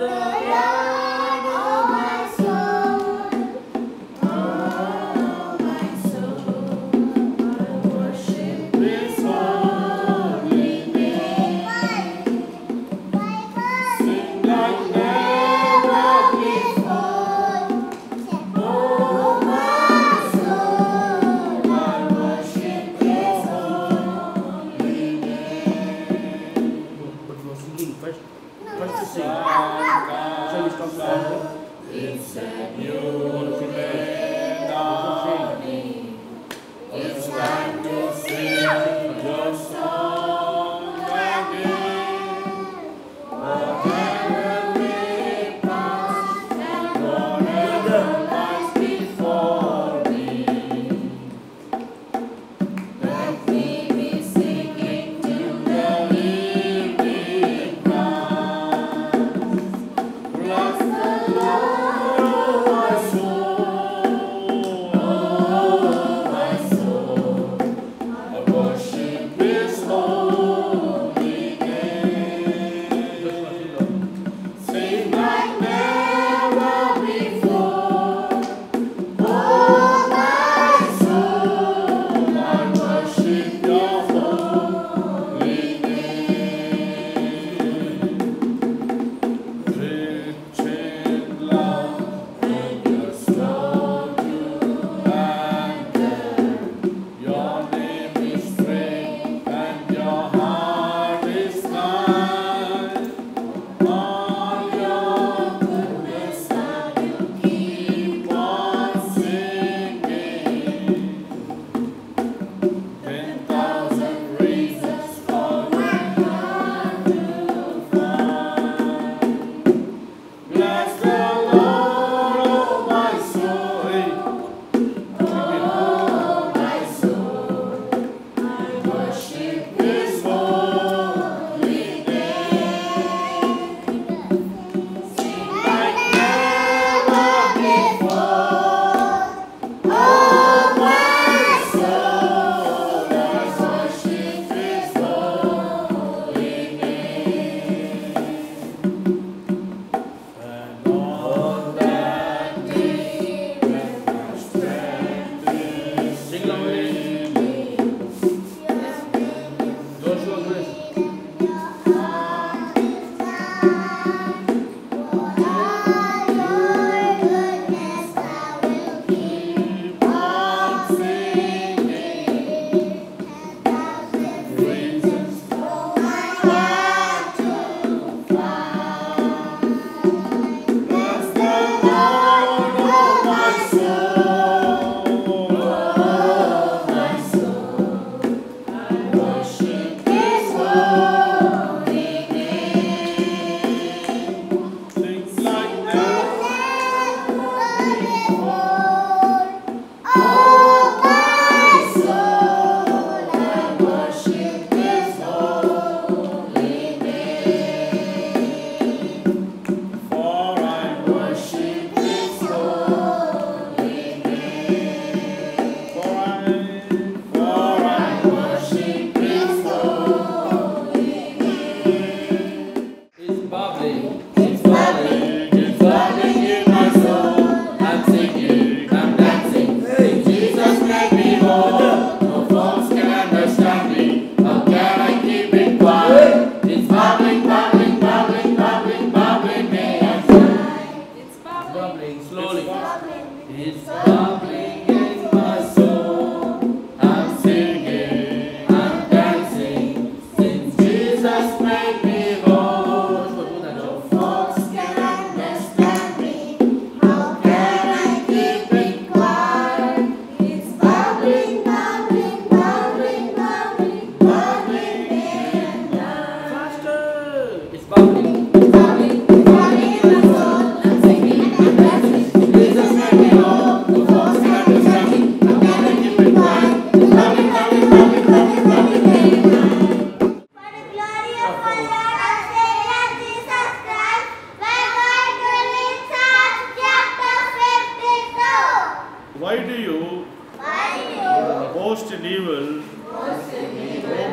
嗯。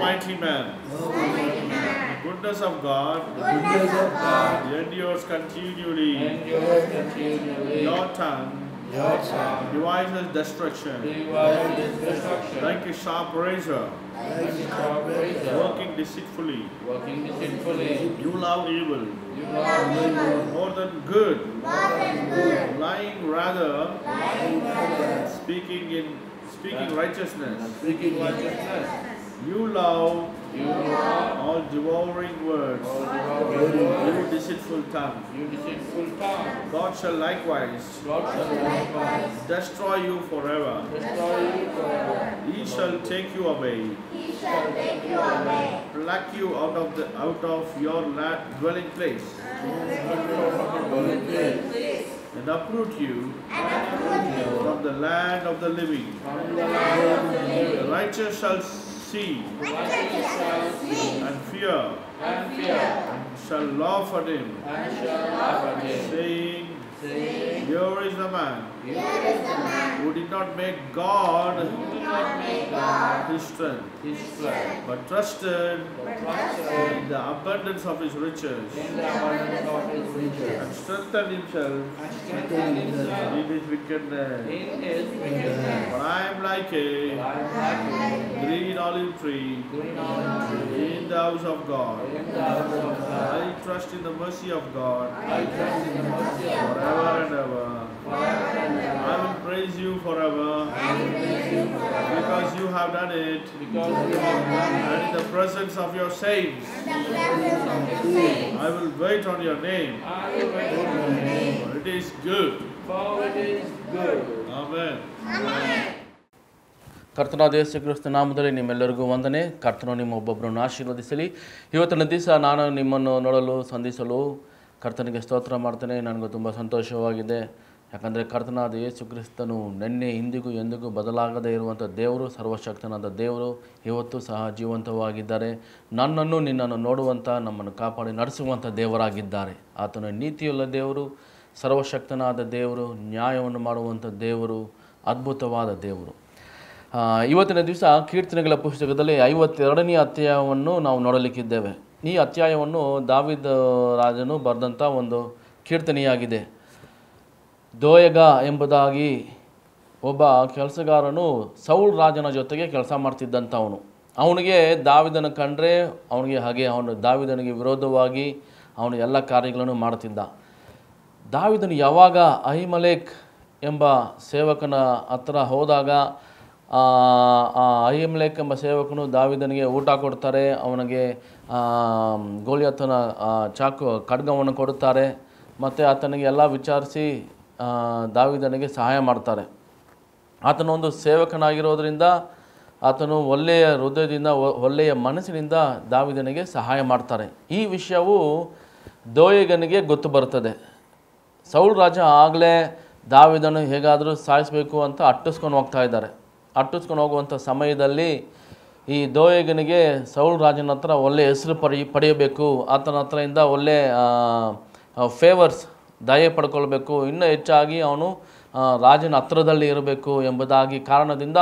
Almighty Man, Almighty man. The goodness of God, goodness of God endures continually. Endures continually. Your tongue. Your tongue devises destruction. Devises destruction. Like a sharp razor. Like a sharp razor. Working deceitfully. Working deceitfully. You love evil. You love evil. More than good. More than good. Lying rather. Lying rather. Speaking in speaking righteousness. Speaking righteousness you love, you love all devouring words, all devouring you deceitful tongue. You deceitful tongue. God shall likewise, God shall likewise destroy you forever. Destroy you forever. He shall take you away. He shall take you away. Pluck you out of the out of your dwelling place. Dwelling place and uproot you, and uproot you from the land of the living. From the land of the living. The righteous shall see, and fear, and fear, shall laugh at him, saying, Here is the man who did not make God, not make God his, strength, his strength, but trusted, but trusted in the abundance of his riches, of his riches. and strengthened himself, strengthened himself in his wickedness. In his wickedness. For I am like a, green olive tree, In, the in the house of God. I trust in the mercy of God, I trust in the mercy of God. forever and ever. forever. I will praise you forever. Because you have done it. Because you have done it. And in the presence of your saints. I will wait on your name. I will wait on your name. For it is good. For it is good. Amen. Amen. ಕರ್ತನಾದ ಯೇಸು ಕ್ರಿಸ್ತ ನಾಮದಲ್ಲಿ ನಿಮ್ಮೆಲ್ಲರಿಗೂ ವಂದನೆ ಕರ್ತನು ನಿಮ್ಮ ಒಬ್ಬೊಬ್ಬರನ್ನು ಆಶೀರ್ವದಿಸಲಿ ಇವತ್ತಿನ ದಿವಸ ನಾನು ನಿಮ್ಮನ್ನು ನೋಡಲು ಸಂಧಿಸಲು ಕರ್ತನಿಗೆ ಸ್ತೋತ್ರ ಮಾಡ್ತೇನೆ ನನಗೂ ತುಂಬ ಸಂತೋಷವಾಗಿದೆ ಯಾಕಂದರೆ ಕರ್ತನಾದ ಯೇಸು ಕ್ರಿಸ್ತನು ನೆನ್ನೆ ಇಂದಿಗೂ ಎಂದಿಗೂ ಬದಲಾಗದೇ ಇರುವಂಥ ದೇವರು ಸರ್ವಶಕ್ತನಾದ ದೇವರು ಇವತ್ತು ಸಹ ಜೀವಂತವಾಗಿದ್ದಾರೆ ನನ್ನನ್ನು ನಿನ್ನನ್ನು ನೋಡುವಂಥ ನಮ್ಮನ್ನು ಕಾಪಾಡಿ ನಡೆಸುವಂಥ ದೇವರಾಗಿದ್ದಾರೆ ಆತನ ನೀತಿಯುಳ್ಳ ದೇವರು ಸರ್ವಶಕ್ತನಾದ ದೇವರು ನ್ಯಾಯವನ್ನು ಮಾಡುವಂಥ ದೇವರು ಅದ್ಭುತವಾದ ದೇವರು ಇವತ್ತಿನ ದಿವಸ ಕೀರ್ತನೆಗಳ ಪುಸ್ತಕದಲ್ಲಿ ಐವತ್ತೆರಡನೇ ಅಧ್ಯಾಯವನ್ನು ನಾವು ನೋಡಲಿಕ್ಕಿದ್ದೇವೆ ಈ ಅಧ್ಯಾಯವನ್ನು ದಾವಿದ ರಾಜನು ಬರೆದಂಥ ಒಂದು ಕೀರ್ತನೆಯಾಗಿದೆ ದೋಯಗ ಎಂಬುದಾಗಿ ಒಬ್ಬ ಕೆಲಸಗಾರನು ಸೌಲ್ ರಾಜನ ಜೊತೆಗೆ ಕೆಲಸ ಮಾಡ್ತಿದ್ದಂಥವನು ಅವನಿಗೆ ದಾವಿದನ ಕಂಡ್ರೆ ಅವನಿಗೆ ಹಾಗೆ ಅವನು ದಾವಿದನಿಗೆ ವಿರೋಧವಾಗಿ ಅವನು ಎಲ್ಲ ಕಾರ್ಯಗಳನ್ನು ಮಾಡ್ತಿದ್ದ ದಾವಿದನು ಯಾವಾಗ ಅಹಿಮಲೇಕ್ ಎಂಬ ಸೇವಕನ ಹತ್ರ ಹೋದಾಗ ಆ ಅಹಿಮಲೇಕ್ ಎಂಬ ಸೇವಕನು ದಾವಿದನಿಗೆ ಊಟ ಕೊಡ್ತಾರೆ ಅವನಿಗೆ ಆತನ ಚಾಕು ಖಡ್ಗವನ್ನು ಕೊಡುತ್ತಾರೆ ಮತ್ತು ಆತನಿಗೆ ಎಲ್ಲ ವಿಚಾರಿಸಿ ದಾವಿದನಿಗೆ ಸಹಾಯ ಮಾಡ್ತಾರೆ ಆತನು ಒಂದು ಸೇವಕನಾಗಿರೋದರಿಂದ ಆತನು ಒಳ್ಳೆಯ ಹೃದಯದಿಂದ ಒಳ್ಳೆಯ ಮನಸ್ಸಿನಿಂದ ದಾವಿದನಿಗೆ ಸಹಾಯ ಮಾಡ್ತಾರೆ ಈ ವಿಷಯವು ದೋಯೆಗನಿಗೆ ಗೊತ್ತು ಬರ್ತದೆ ಸೌಲ್ ರಾಜ ಆಗಲೇ ದಾವಿದನು ಹೇಗಾದರೂ ಸಾಯಿಸಬೇಕು ಅಂತ ಅಟ್ಟಿಸ್ಕೊಂಡು ಹೋಗ್ತಾ ಇದ್ದಾರೆ ಅಟ್ಟಿಸ್ಕೊಂಡು ಹೋಗುವಂಥ ಸಮಯದಲ್ಲಿ ಈ ದೋಯಗನಿಗೆ ಸೌಲ್ ರಾಜನ ಹತ್ರ ಒಳ್ಳೆಯ ಹೆಸರು ಪಡಿ ಪಡೆಯಬೇಕು ಆತನ ಹತ್ರದಿಂದ ಒಳ್ಳೆ ಫೇವರ್ಸ್ ದಯ ಪಡ್ಕೊಳ್ಬೇಕು ಇನ್ನೂ ಹೆಚ್ಚಾಗಿ ಅವನು ರಾಜನ ಹತ್ರದಲ್ಲಿ ಇರಬೇಕು ಎಂಬುದಾಗಿ ಕಾರಣದಿಂದ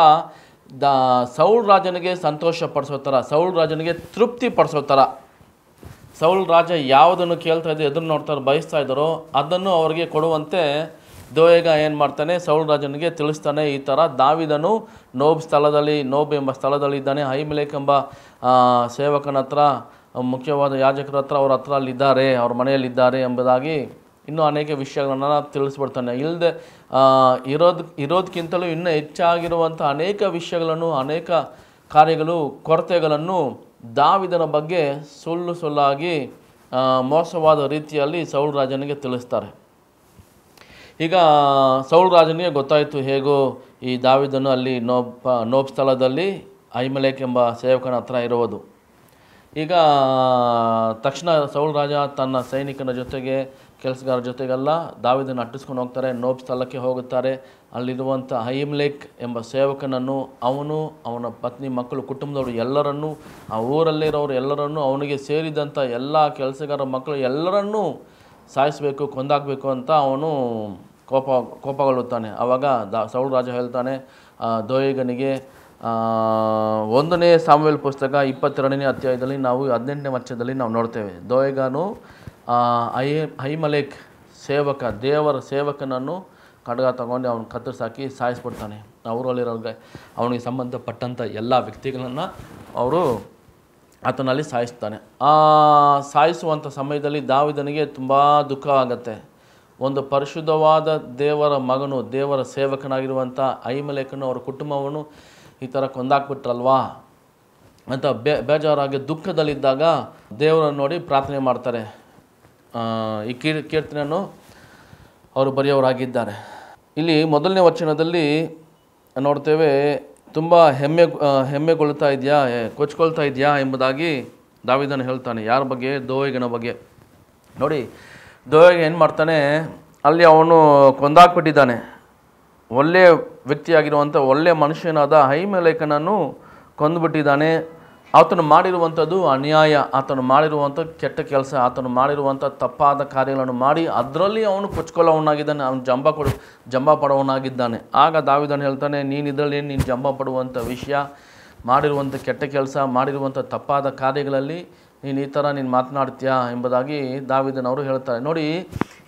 ದ ಸೌಳ್ ರಾಜನಿಗೆ ಸಂತೋಷ ಪಡಿಸೋ ಥರ ಸೌಳ್ ರಾಜನಿಗೆ ತೃಪ್ತಿ ಪಡಿಸೋ ಥರ ಸೌಳ್ ರಾಜ ಯಾವುದನ್ನು ಕೇಳ್ತಾ ಎದುರು ನೋಡ್ತಾರೆ ಬಯಸ್ತಾ ಇದ್ದಾರೋ ಅದನ್ನು ಅವರಿಗೆ ಕೊಡುವಂತೆ ದೋಯಗ ಏನು ಮಾಡ್ತಾನೆ ಸೌಳ್ ರಾಜನಿಗೆ ತಿಳಿಸ್ತಾನೆ ಈ ಥರ ದಾವಿದನು ನೋಬ್ ಸ್ಥಳದಲ್ಲಿ ನೋಬ್ ಎಂಬ ಸ್ಥಳದಲ್ಲಿ ಇದ್ದಾನೆ ಹೈಮಿಲೇಕ್ ಎಂಬ ಸೇವಕನ ಹತ್ರ ಮುಖ್ಯವಾದ ಯಾಜಕರ ಹತ್ರ ಅವ್ರ ಹತ್ರ ಅಲ್ಲಿದ್ದಾರೆ ಅವ್ರ ಮನೆಯಲ್ಲಿದ್ದಾರೆ ಎಂಬುದಾಗಿ ಇನ್ನೂ ಅನೇಕ ವಿಷಯಗಳನ್ನು ತಿಳಿಸ್ಬಿಡ್ತಾನೆ ಇಲ್ಲದೆ ಇರೋದು ಇರೋದಕ್ಕಿಂತಲೂ ಇನ್ನೂ ಹೆಚ್ಚಾಗಿರುವಂಥ ಅನೇಕ ವಿಷಯಗಳನ್ನು ಅನೇಕ ಕಾರ್ಯಗಳು ಕೊರತೆಗಳನ್ನು ದಾವಿದನ ಬಗ್ಗೆ ಸುಳ್ಳು ಸುಳ್ಳಾಗಿ ಮೋಸವಾದ ರೀತಿಯಲ್ಲಿ ಸೌಳ ರಾಜನಿಗೆ ತಿಳಿಸ್ತಾರೆ ಈಗ ಸೌಳ ರಾಜನಿಗೆ ಗೊತ್ತಾಯಿತು ಹೇಗೋ ಈ ದಾವಿದನು ಅಲ್ಲಿ ನೋಪ ನೋಪ್ ಸ್ಥಳದಲ್ಲಿ ಐಮಲೇಕ್ ಎಂಬ ಸೇವಕನ ಹತ್ರ ಇರುವುದು ಈಗ ತಕ್ಷಣ ಸೌಳ ರಾಜ ತನ್ನ ಸೈನಿಕನ ಜೊತೆಗೆ ಕೆಲಸಗಾರ ಜೊತೆಗೆಲ್ಲ ದಾವಿದನ್ನು ಅಟ್ಟಿಸ್ಕೊಂಡು ಹೋಗ್ತಾರೆ ನೋಬ್ ಸ್ಥಳಕ್ಕೆ ಹೋಗುತ್ತಾರೆ ಅಲ್ಲಿರುವಂಥ ಹೈಮ್ಲೇಕ್ ಎಂಬ ಸೇವಕನನ್ನು ಅವನು ಅವನ ಪತ್ನಿ ಮಕ್ಕಳು ಕುಟುಂಬದವರು ಎಲ್ಲರನ್ನೂ ಆ ಊರಲ್ಲಿರೋರು ಎಲ್ಲರನ್ನೂ ಅವನಿಗೆ ಸೇರಿದಂಥ ಎಲ್ಲ ಕೆಲಸಗಾರ ಮಕ್ಕಳು ಎಲ್ಲರನ್ನೂ ಸಾಯಿಸಬೇಕು ಕೊಂದಾಕಬೇಕು ಅಂತ ಅವನು ಕೋಪ ಕೋಪಗೊಳ್ಳುತ್ತಾನೆ ಆವಾಗ ದ ರಾಜ ಹೇಳ್ತಾನೆ ದೋಯಿಗನಿಗೆ ಒಂದನೇ ಸಾಮುವೆಲ್ ಪುಸ್ತಕ ಇಪ್ಪತ್ತೆರಡನೇ ಅಧ್ಯಾಯದಲ್ಲಿ ನಾವು ಹದಿನೆಂಟನೇ ವರ್ಷದಲ್ಲಿ ನಾವು ನೋಡ್ತೇವೆ ದೋಯಗಾನು ಐ ಹೈಮಲೇಕ್ ಸೇವಕ ದೇವರ ಸೇವಕನನ್ನು ಖಡ್ಗ ತಗೊಂಡು ಅವನು ಕತ್ತರಿಸಾಕಿ ಸಾಯಿಸ್ಬಿಡ್ತಾನೆ ಅವರಲ್ಲಿರೋರ್ಗೆ ಅವನಿಗೆ ಸಂಬಂಧಪಟ್ಟಂಥ ಎಲ್ಲ ವ್ಯಕ್ತಿಗಳನ್ನು ಅವರು ಆತನಲ್ಲಿ ಸಾಯಿಸ್ತಾನೆ ಆ ಸಾಯಿಸುವಂಥ ಸಮಯದಲ್ಲಿ ದಾವಿದನಿಗೆ ತುಂಬ ದುಃಖ ಆಗುತ್ತೆ ಒಂದು ಪರಿಶುದ್ಧವಾದ ದೇವರ ಮಗನು ದೇವರ ಸೇವಕನಾಗಿರುವಂಥ ಐಮಲೇಖನು ಅವರ ಕುಟುಂಬವನ್ನು ಈ ಥರ ಕೊಂದಾಕ್ಬಿಟ್ರಲ್ವಾ ಅಂತ ಬೇ ಬೇಜಾರಾಗಿ ದುಃಖದಲ್ಲಿದ್ದಾಗ ದೇವರನ್ನು ನೋಡಿ ಪ್ರಾರ್ಥನೆ ಮಾಡ್ತಾರೆ ಈ ಕೀರ್ ಕೀರ್ತನೆಯನ್ನು ಅವರು ಬರೆಯವರಾಗಿದ್ದಾರೆ ಇಲ್ಲಿ ಮೊದಲನೇ ವಚನದಲ್ಲಿ ನೋಡ್ತೇವೆ ತುಂಬ ಹೆಮ್ಮೆ ಹೆಮ್ಮೆಗೊಳ್ತಾ ಇದೆಯಾ ಕೊಚ್ಕೊಳ್ತಾ ಇದೆಯಾ ಎಂಬುದಾಗಿ ದಾವಿದನ್ನು ಹೇಳ್ತಾನೆ ಯಾರ ಬಗ್ಗೆ ದೋಯಿಗನ ಬಗ್ಗೆ ನೋಡಿ ದೋಯಗ ಏನು ಮಾಡ್ತಾನೆ ಅಲ್ಲಿ ಅವನು ಕೊಂದಾಕ್ಬಿಟ್ಟಿದ್ದಾನೆ ಒಳ್ಳೆಯ ವ್ಯಕ್ತಿಯಾಗಿರುವಂಥ ಒಳ್ಳೆಯ ಮನುಷ್ಯನಾದ ಹೈಮೆಲೇಖನನ್ನು ಕೊಂದುಬಿಟ್ಟಿದ್ದಾನೆ ಆತನು ಮಾಡಿರುವಂಥದ್ದು ಅನ್ಯಾಯ ಆತನು ಮಾಡಿರುವಂಥ ಕೆಟ್ಟ ಕೆಲಸ ಆತನು ಮಾಡಿರುವಂಥ ತಪ್ಪಾದ ಕಾರ್ಯಗಳನ್ನು ಮಾಡಿ ಅದರಲ್ಲಿ ಅವನು ಕೊಚ್ಕೊಳ್ಳೋವನಾಗಿದ್ದಾನೆ ಅವನು ಜಂಬ ಕೊಡು ಜಂಬ ಪಡವನಾಗಿದ್ದಾನೆ ಆಗ ದಾವಿದನು ಹೇಳ್ತಾನೆ ನೀನು ಇದರಲ್ಲಿ ನೀನು ಜಂಬ ಪಡುವಂಥ ವಿಷಯ ಮಾಡಿರುವಂಥ ಕೆಟ್ಟ ಕೆಲಸ ಮಾಡಿರುವಂಥ ತಪ್ಪಾದ ಕಾರ್ಯಗಳಲ್ಲಿ ನೀನು ಈ ಥರ ನೀನು ಮಾತನಾಡ್ತೀಯಾ ಎಂಬುದಾಗಿ ದಾವಿದನವರು ಹೇಳ್ತಾರೆ ನೋಡಿ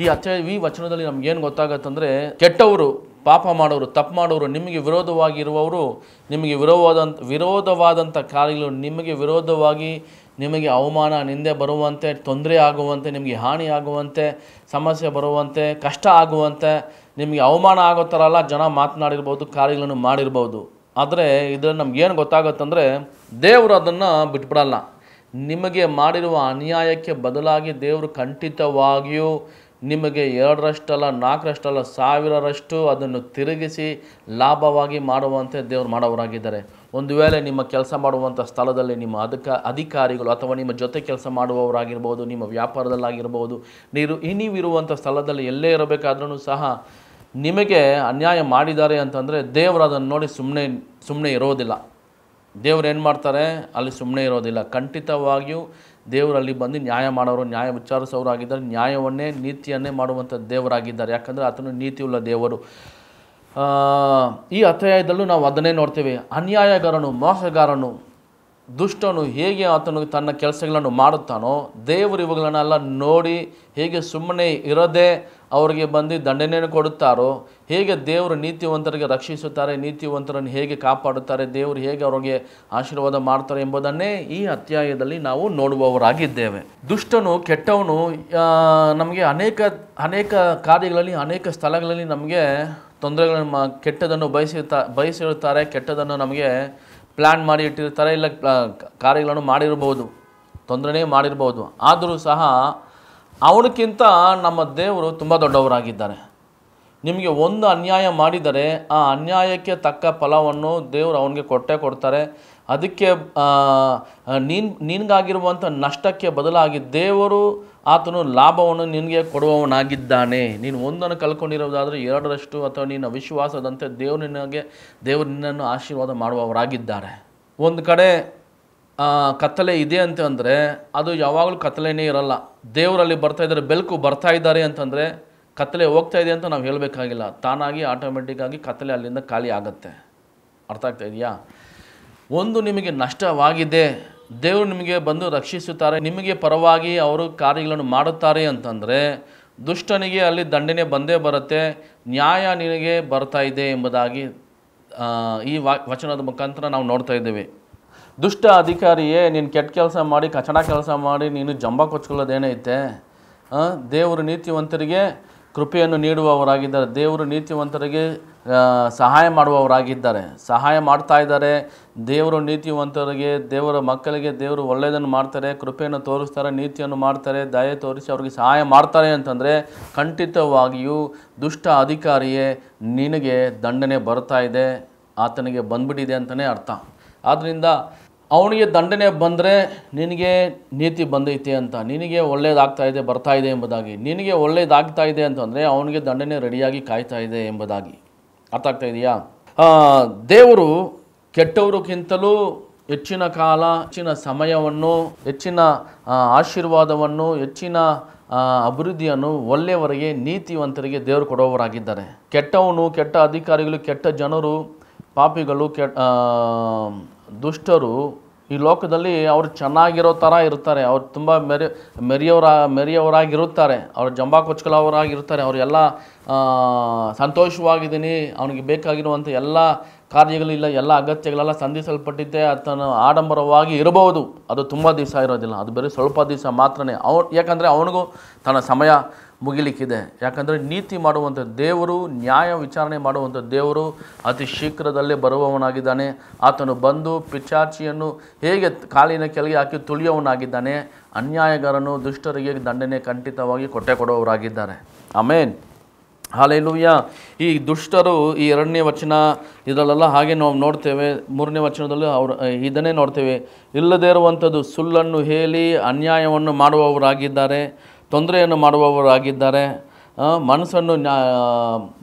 ಈ ಅಚ್ಚ ಈ ವಚನದಲ್ಲಿ ನಮಗೇನು ಗೊತ್ತಾಗತ್ತಂದರೆ ಕೆಟ್ಟವರು ಪಾಪ ಮಾಡೋರು ತಪ್ಪು ಮಾಡೋರು ನಿಮಗೆ ವಿರೋಧವಾಗಿರುವವರು ನಿಮಗೆ ವಿರೋಧವಾದಂಥ ವಿರೋಧವಾದಂಥ ಕಾರ್ಯಗಳು ನಿಮಗೆ ವಿರೋಧವಾಗಿ ನಿಮಗೆ ಅವಮಾನ ನಿಂದೆ ಬರುವಂತೆ ತೊಂದರೆ ಆಗುವಂತೆ ನಿಮಗೆ ಹಾನಿ ಆಗುವಂತೆ ಸಮಸ್ಯೆ ಬರುವಂತೆ ಕಷ್ಟ ಆಗುವಂತೆ ನಿಮಗೆ ಅವಮಾನ ಆಗೋ ಥರ ಎಲ್ಲ ಜನ ಮಾತನಾಡಿರ್ಬೋದು ಕಾರ್ಯಗಳನ್ನು ಮಾಡಿರ್ಬೋದು ಆದರೆ ಇದರಲ್ಲಿ ನಮಗೇನು ಗೊತ್ತಾಗುತ್ತಂದರೆ ದೇವರು ಅದನ್ನು ಬಿಟ್ಬಿಡಲ್ಲ ನಿಮಗೆ ಮಾಡಿರುವ ಅನ್ಯಾಯಕ್ಕೆ ಬದಲಾಗಿ ದೇವರು ಖಂಡಿತವಾಗಿಯೂ ನಿಮಗೆ ಎರಡರಷ್ಟಲ್ಲ ನಾಲ್ಕರಷ್ಟಲ್ಲ ಸಾವಿರರಷ್ಟು ಅದನ್ನು ತಿರುಗಿಸಿ ಲಾಭವಾಗಿ ಮಾಡುವಂತೆ ದೇವರು ಮಾಡೋರಾಗಿದ್ದಾರೆ ಒಂದು ವೇಳೆ ನಿಮ್ಮ ಕೆಲಸ ಮಾಡುವಂಥ ಸ್ಥಳದಲ್ಲಿ ನಿಮ್ಮ ಅದಕ್ಕೆ ಅಧಿಕಾರಿಗಳು ಅಥವಾ ನಿಮ್ಮ ಜೊತೆ ಕೆಲಸ ಮಾಡುವವರಾಗಿರ್ಬೋದು ನಿಮ್ಮ ವ್ಯಾಪಾರದಲ್ಲಾಗಿರ್ಬೋದು ನೀರು ನೀವಿರುವಂಥ ಸ್ಥಳದಲ್ಲಿ ಎಲ್ಲೇ ಇರಬೇಕಾದ್ರೂ ಸಹ ನಿಮಗೆ ಅನ್ಯಾಯ ಮಾಡಿದ್ದಾರೆ ಅಂತಂದರೆ ದೇವರು ಅದನ್ನು ನೋಡಿ ಸುಮ್ಮನೆ ಸುಮ್ಮನೆ ಇರೋದಿಲ್ಲ ದೇವ್ರು ಏನು ಮಾಡ್ತಾರೆ ಅಲ್ಲಿ ಸುಮ್ಮನೆ ಇರೋದಿಲ್ಲ ಖಂಡಿತವಾಗಿಯೂ ದೇವರಲ್ಲಿ ಬಂದು ನ್ಯಾಯ ಮಾಡೋರು ನ್ಯಾಯ ವಿಚಾರಿಸೋರು ಆಗಿದ್ದಾರೆ ನ್ಯಾಯವನ್ನೇ ನೀತಿಯನ್ನೇ ಮಾಡುವಂಥ ದೇವರಾಗಿದ್ದಾರೆ ಯಾಕಂದರೆ ಆತನು ನೀತಿಯುಳ್ಳ ದೇವರು ಈ ಅಧ್ಯಾಯದಲ್ಲೂ ನಾವು ಅದನ್ನೇ ನೋಡ್ತೇವೆ ಅನ್ಯಾಯಗಾರನು ಮೋಸಗಾರನು ದುಷ್ಟನು ಹೇಗೆ ಆತನು ತನ್ನ ಕೆಲಸಗಳನ್ನು ಮಾಡುತ್ತಾನೋ ದೇವರು ಇವುಗಳನ್ನೆಲ್ಲ ನೋಡಿ ಹೇಗೆ ಸುಮ್ಮನೆ ಇರದೆ ಅವರಿಗೆ ಬಂದು ದಂಡನೆಯನ್ನು ಕೊಡುತ್ತಾರೋ ಹೇಗೆ ದೇವರು ನೀತಿವಂತರಿಗೆ ರಕ್ಷಿಸುತ್ತಾರೆ ನೀತಿವಂತರನ್ನು ಹೇಗೆ ಕಾಪಾಡುತ್ತಾರೆ ದೇವರು ಹೇಗೆ ಅವರಿಗೆ ಆಶೀರ್ವಾದ ಮಾಡ್ತಾರೆ ಎಂಬುದನ್ನೇ ಈ ಅಧ್ಯಾಯದಲ್ಲಿ ನಾವು ನೋಡುವವರಾಗಿದ್ದೇವೆ ದುಷ್ಟನು ಕೆಟ್ಟವನು ನಮಗೆ ಅನೇಕ ಅನೇಕ ಕಾರ್ಯಗಳಲ್ಲಿ ಅನೇಕ ಸ್ಥಳಗಳಲ್ಲಿ ನಮಗೆ ತೊಂದರೆಗಳನ್ನು ಕೆಟ್ಟದನ್ನು ಬಯಸಿರ್ತಾ ಬಯಸಿರುತ್ತಾರೆ ಕೆಟ್ಟದನ್ನು ನಮಗೆ ಪ್ಲ್ಯಾನ್ ಮಾಡಿ ಇಟ್ಟಿರ್ತಾರೆ ಇಲ್ಲ ಕಾರ್ಯಗಳನ್ನು ಮಾಡಿರ್ಬೋದು ತೊಂದರೆನೇ ಮಾಡಿರ್ಬೋದು ಆದರೂ ಸಹ ಅವನಕ್ಕಿಂತ ನಮ್ಮ ದೇವರು ತುಂಬ ದೊಡ್ಡವರಾಗಿದ್ದಾರೆ ನಿಮಗೆ ಒಂದು ಅನ್ಯಾಯ ಮಾಡಿದರೆ ಆ ಅನ್ಯಾಯಕ್ಕೆ ತಕ್ಕ ಫಲವನ್ನು ದೇವರು ಅವನಿಗೆ ಕೊಟ್ಟೇ ಕೊಡ್ತಾರೆ ಅದಕ್ಕೆ ನೀನ್ ನಿನಗಾಗಿರುವಂಥ ನಷ್ಟಕ್ಕೆ ಬದಲಾಗಿ ದೇವರು ಆತನು ಲಾಭವನ್ನು ನಿನಗೆ ಕೊಡುವವನಾಗಿದ್ದಾನೆ ನೀನು ಒಂದನ್ನು ಕಲ್ತ್ಕೊಂಡಿರೋದಾದರೆ ಎರಡರಷ್ಟು ಅಥವಾ ನಿನ್ನ ವಿಶ್ವಾಸದಂತೆ ದೇವರು ನಿನಗೆ ದೇವರು ನಿನ್ನನ್ನು ಆಶೀರ್ವಾದ ಮಾಡುವವರಾಗಿದ್ದಾರೆ ಒಂದು ಕಡೆ ಕತ್ತಲೆ ಇದೆ ಅಂತ ಅಂದರೆ ಅದು ಯಾವಾಗಲೂ ಕತ್ತಲೆಯೇ ಇರಲ್ಲ ದೇವರಲ್ಲಿ ಬರ್ತಾ ಇದ್ದಾರೆ ಬೆಳಕು ಬರ್ತಾ ಇದ್ದಾರೆ ಅಂತಂದರೆ ಕತ್ತಲೆ ಹೋಗ್ತಾ ಇದೆ ಅಂತ ನಾವು ಹೇಳಬೇಕಾಗಿಲ್ಲ ತಾನಾಗಿ ಆಟೋಮೆಟಿಕ್ಕಾಗಿ ಕತ್ತಲೆ ಅಲ್ಲಿಂದ ಖಾಲಿ ಆಗುತ್ತೆ ಅರ್ಥ ಆಗ್ತಾ ಇದೆಯಾ ಒಂದು ನಿಮಗೆ ನಷ್ಟವಾಗಿದೆ ದೇವರು ನಿಮಗೆ ಬಂದು ರಕ್ಷಿಸುತ್ತಾರೆ ನಿಮಗೆ ಪರವಾಗಿ ಅವರು ಕಾರ್ಯಗಳನ್ನು ಮಾಡುತ್ತಾರೆ ಅಂತಂದರೆ ದುಷ್ಟನಿಗೆ ಅಲ್ಲಿ ದಂಡನೆ ಬಂದೇ ಬರುತ್ತೆ ನ್ಯಾಯ ನಿನಗೆ ಬರ್ತಾ ಇದೆ ಎಂಬುದಾಗಿ ಈ ವಚನದ ಮುಖಾಂತರ ನಾವು ನೋಡ್ತಾ ಇದ್ದೇವೆ ದುಷ್ಟ ಅಧಿಕಾರಿಯೇ ನೀನು ಕೆಟ್ಟ ಕೆಲಸ ಮಾಡಿ ಕಚಡ ಕೆಲಸ ಮಾಡಿ ನೀನು ಜಂಬ ಕೊಚ್ಕೊಳ್ಳೋದೇನೈತೆ ದೇವರು ನೀತಿವಂತರಿಗೆ ಕೃಪೆಯನ್ನು ನೀಡುವವರಾಗಿದ್ದಾರೆ ದೇವರು ನೀತಿವಂತರಿಗೆ ಸಹಾಯ ಮಾಡುವವರಾಗಿದ್ದಾರೆ ಸಹಾಯ ಮಾಡ್ತಾ ಇದ್ದಾರೆ ದೇವರು ನೀತಿವಂತರಿಗೆ ದೇವರ ಮಕ್ಕಳಿಗೆ ದೇವರು ಒಳ್ಳೆಯದನ್ನು ಮಾಡ್ತಾರೆ ಕೃಪೆಯನ್ನು ತೋರಿಸ್ತಾರೆ ನೀತಿಯನ್ನು ಮಾಡ್ತಾರೆ ದಯೆ ತೋರಿಸಿ ಅವರಿಗೆ ಸಹಾಯ ಮಾಡ್ತಾರೆ ಅಂತಂದರೆ ಖಂಡಿತವಾಗಿಯೂ ದುಷ್ಟ ಅಧಿಕಾರಿಯೇ ನಿನಗೆ ದಂಡನೆ ಬರ್ತಾ ಇದೆ ಆತನಿಗೆ ಬಂದ್ಬಿಟ್ಟಿದೆ ಅಂತಲೇ ಅರ್ಥ ಆದ್ದರಿಂದ ಅವನಿಗೆ ದಂಡನೆ ಬಂದರೆ ನಿನಗೆ ನೀತಿ ಬಂದೈತೆ ಅಂತ ನಿನಗೆ ಒಳ್ಳೆಯದಾಗ್ತಾ ಇದೆ ಬರ್ತಾ ಇದೆ ಎಂಬುದಾಗಿ ನಿನಗೆ ಒಳ್ಳೆಯದಾಗ್ತಾ ಇದೆ ಅಂತಂದರೆ ಅವನಿಗೆ ದಂಡನೆ ರೆಡಿಯಾಗಿ ಕಾಯ್ತಾ ಇದೆ ಎಂಬುದಾಗಿ ಅರ್ಥ ಆಗ್ತಾ ಇದೆಯಾ ದೇವರು ಕೆಟ್ಟವರಿಗಿಂತಲೂ ಹೆಚ್ಚಿನ ಕಾಲ ಹೆಚ್ಚಿನ ಸಮಯವನ್ನು ಹೆಚ್ಚಿನ ಆಶೀರ್ವಾದವನ್ನು ಹೆಚ್ಚಿನ ಅಭಿವೃದ್ಧಿಯನ್ನು ಒಳ್ಳೆಯವರಿಗೆ ನೀತಿವಂತರಿಗೆ ದೇವರು ಕೊಡುವವರಾಗಿದ್ದಾರೆ ಕೆಟ್ಟವನು ಕೆಟ್ಟ ಅಧಿಕಾರಿಗಳು ಕೆಟ್ಟ ಜನರು ಪಾಪಿಗಳು ಕೆ ದುಷ್ಟರು ಈ ಲೋಕದಲ್ಲಿ ಅವರು ಚೆನ್ನಾಗಿರೋ ಥರ ಇರ್ತಾರೆ ಅವ್ರು ತುಂಬ ಮೆರಿ ಮೆರಿಯವರ ಮೆರಿಯವರಾಗಿರುತ್ತಾರೆ ಅವ್ರು ಜಂಬಾ ಕೊಚ್ಕಲವರಾಗಿರ್ತಾರೆ ಅವರೆಲ್ಲ ಸಂತೋಷವಾಗಿದ್ದೀನಿ ಅವನಿಗೆ ಬೇಕಾಗಿರುವಂಥ ಎಲ್ಲ ಕಾರ್ಯಗಳಿಲ್ಲ ಎಲ್ಲ ಅಗತ್ಯಗಳೆಲ್ಲ ಸಂಧಿಸಲ್ಪಟ್ಟಿದ್ದೆ ಆತನ ಆಡಂಬರವಾಗಿ ಇರಬಹುದು ಅದು ತುಂಬ ದಿವಸ ಇರೋದಿಲ್ಲ ಅದು ಬರೀ ಸ್ವಲ್ಪ ದಿವಸ ಮಾತ್ರನೇ ಅವ್ನು ಯಾಕಂದರೆ ಅವನಿಗೂ ತನ್ನ ಸಮಯ ಮುಗಿಲಿಕ್ಕಿದೆ ಯಾಕಂದರೆ ನೀತಿ ಮಾಡುವಂಥ ದೇವರು ನ್ಯಾಯ ವಿಚಾರಣೆ ಮಾಡುವಂಥ ದೇವರು ಅತಿ ಶೀಘ್ರದಲ್ಲೇ ಬರುವವನಾಗಿದ್ದಾನೆ ಆತನು ಬಂದು ಪಿಚಾಚಿಯನ್ನು ಹೇಗೆ ಕಾಲಿನ ಕೆಳಗೆ ಹಾಕಿ ತುಳಿಯವನಾಗಿದ್ದಾನೆ ಅನ್ಯಾಯಗಾರನು ದುಷ್ಟರಿಗೆ ದಂಡನೆ ಖಂಡಿತವಾಗಿ ಕೊಟ್ಟೆ ಕೊಡುವವರಾಗಿದ್ದಾರೆ ಆಮೇನ್ ಹಾಲೆಲುಯ್ಯ ಈ ದುಷ್ಟರು ಈ ಎರಡನೇ ವಚನ ಇದರಲ್ಲೆಲ್ಲ ಹಾಗೆ ನಾವು ನೋಡ್ತೇವೆ ಮೂರನೇ ವಚನದಲ್ಲೂ ಅವರು ಇದನ್ನೇ ನೋಡ್ತೇವೆ ಇಲ್ಲದೇ ಇರುವಂಥದ್ದು ಸುಳ್ಳನ್ನು ಹೇಳಿ ಅನ್ಯಾಯವನ್ನು ಮಾಡುವವರಾಗಿದ್ದಾರೆ ತೊಂದರೆಯನ್ನು ಮಾಡುವವರಾಗಿದ್ದಾರೆ ಮನಸ್ಸನ್ನು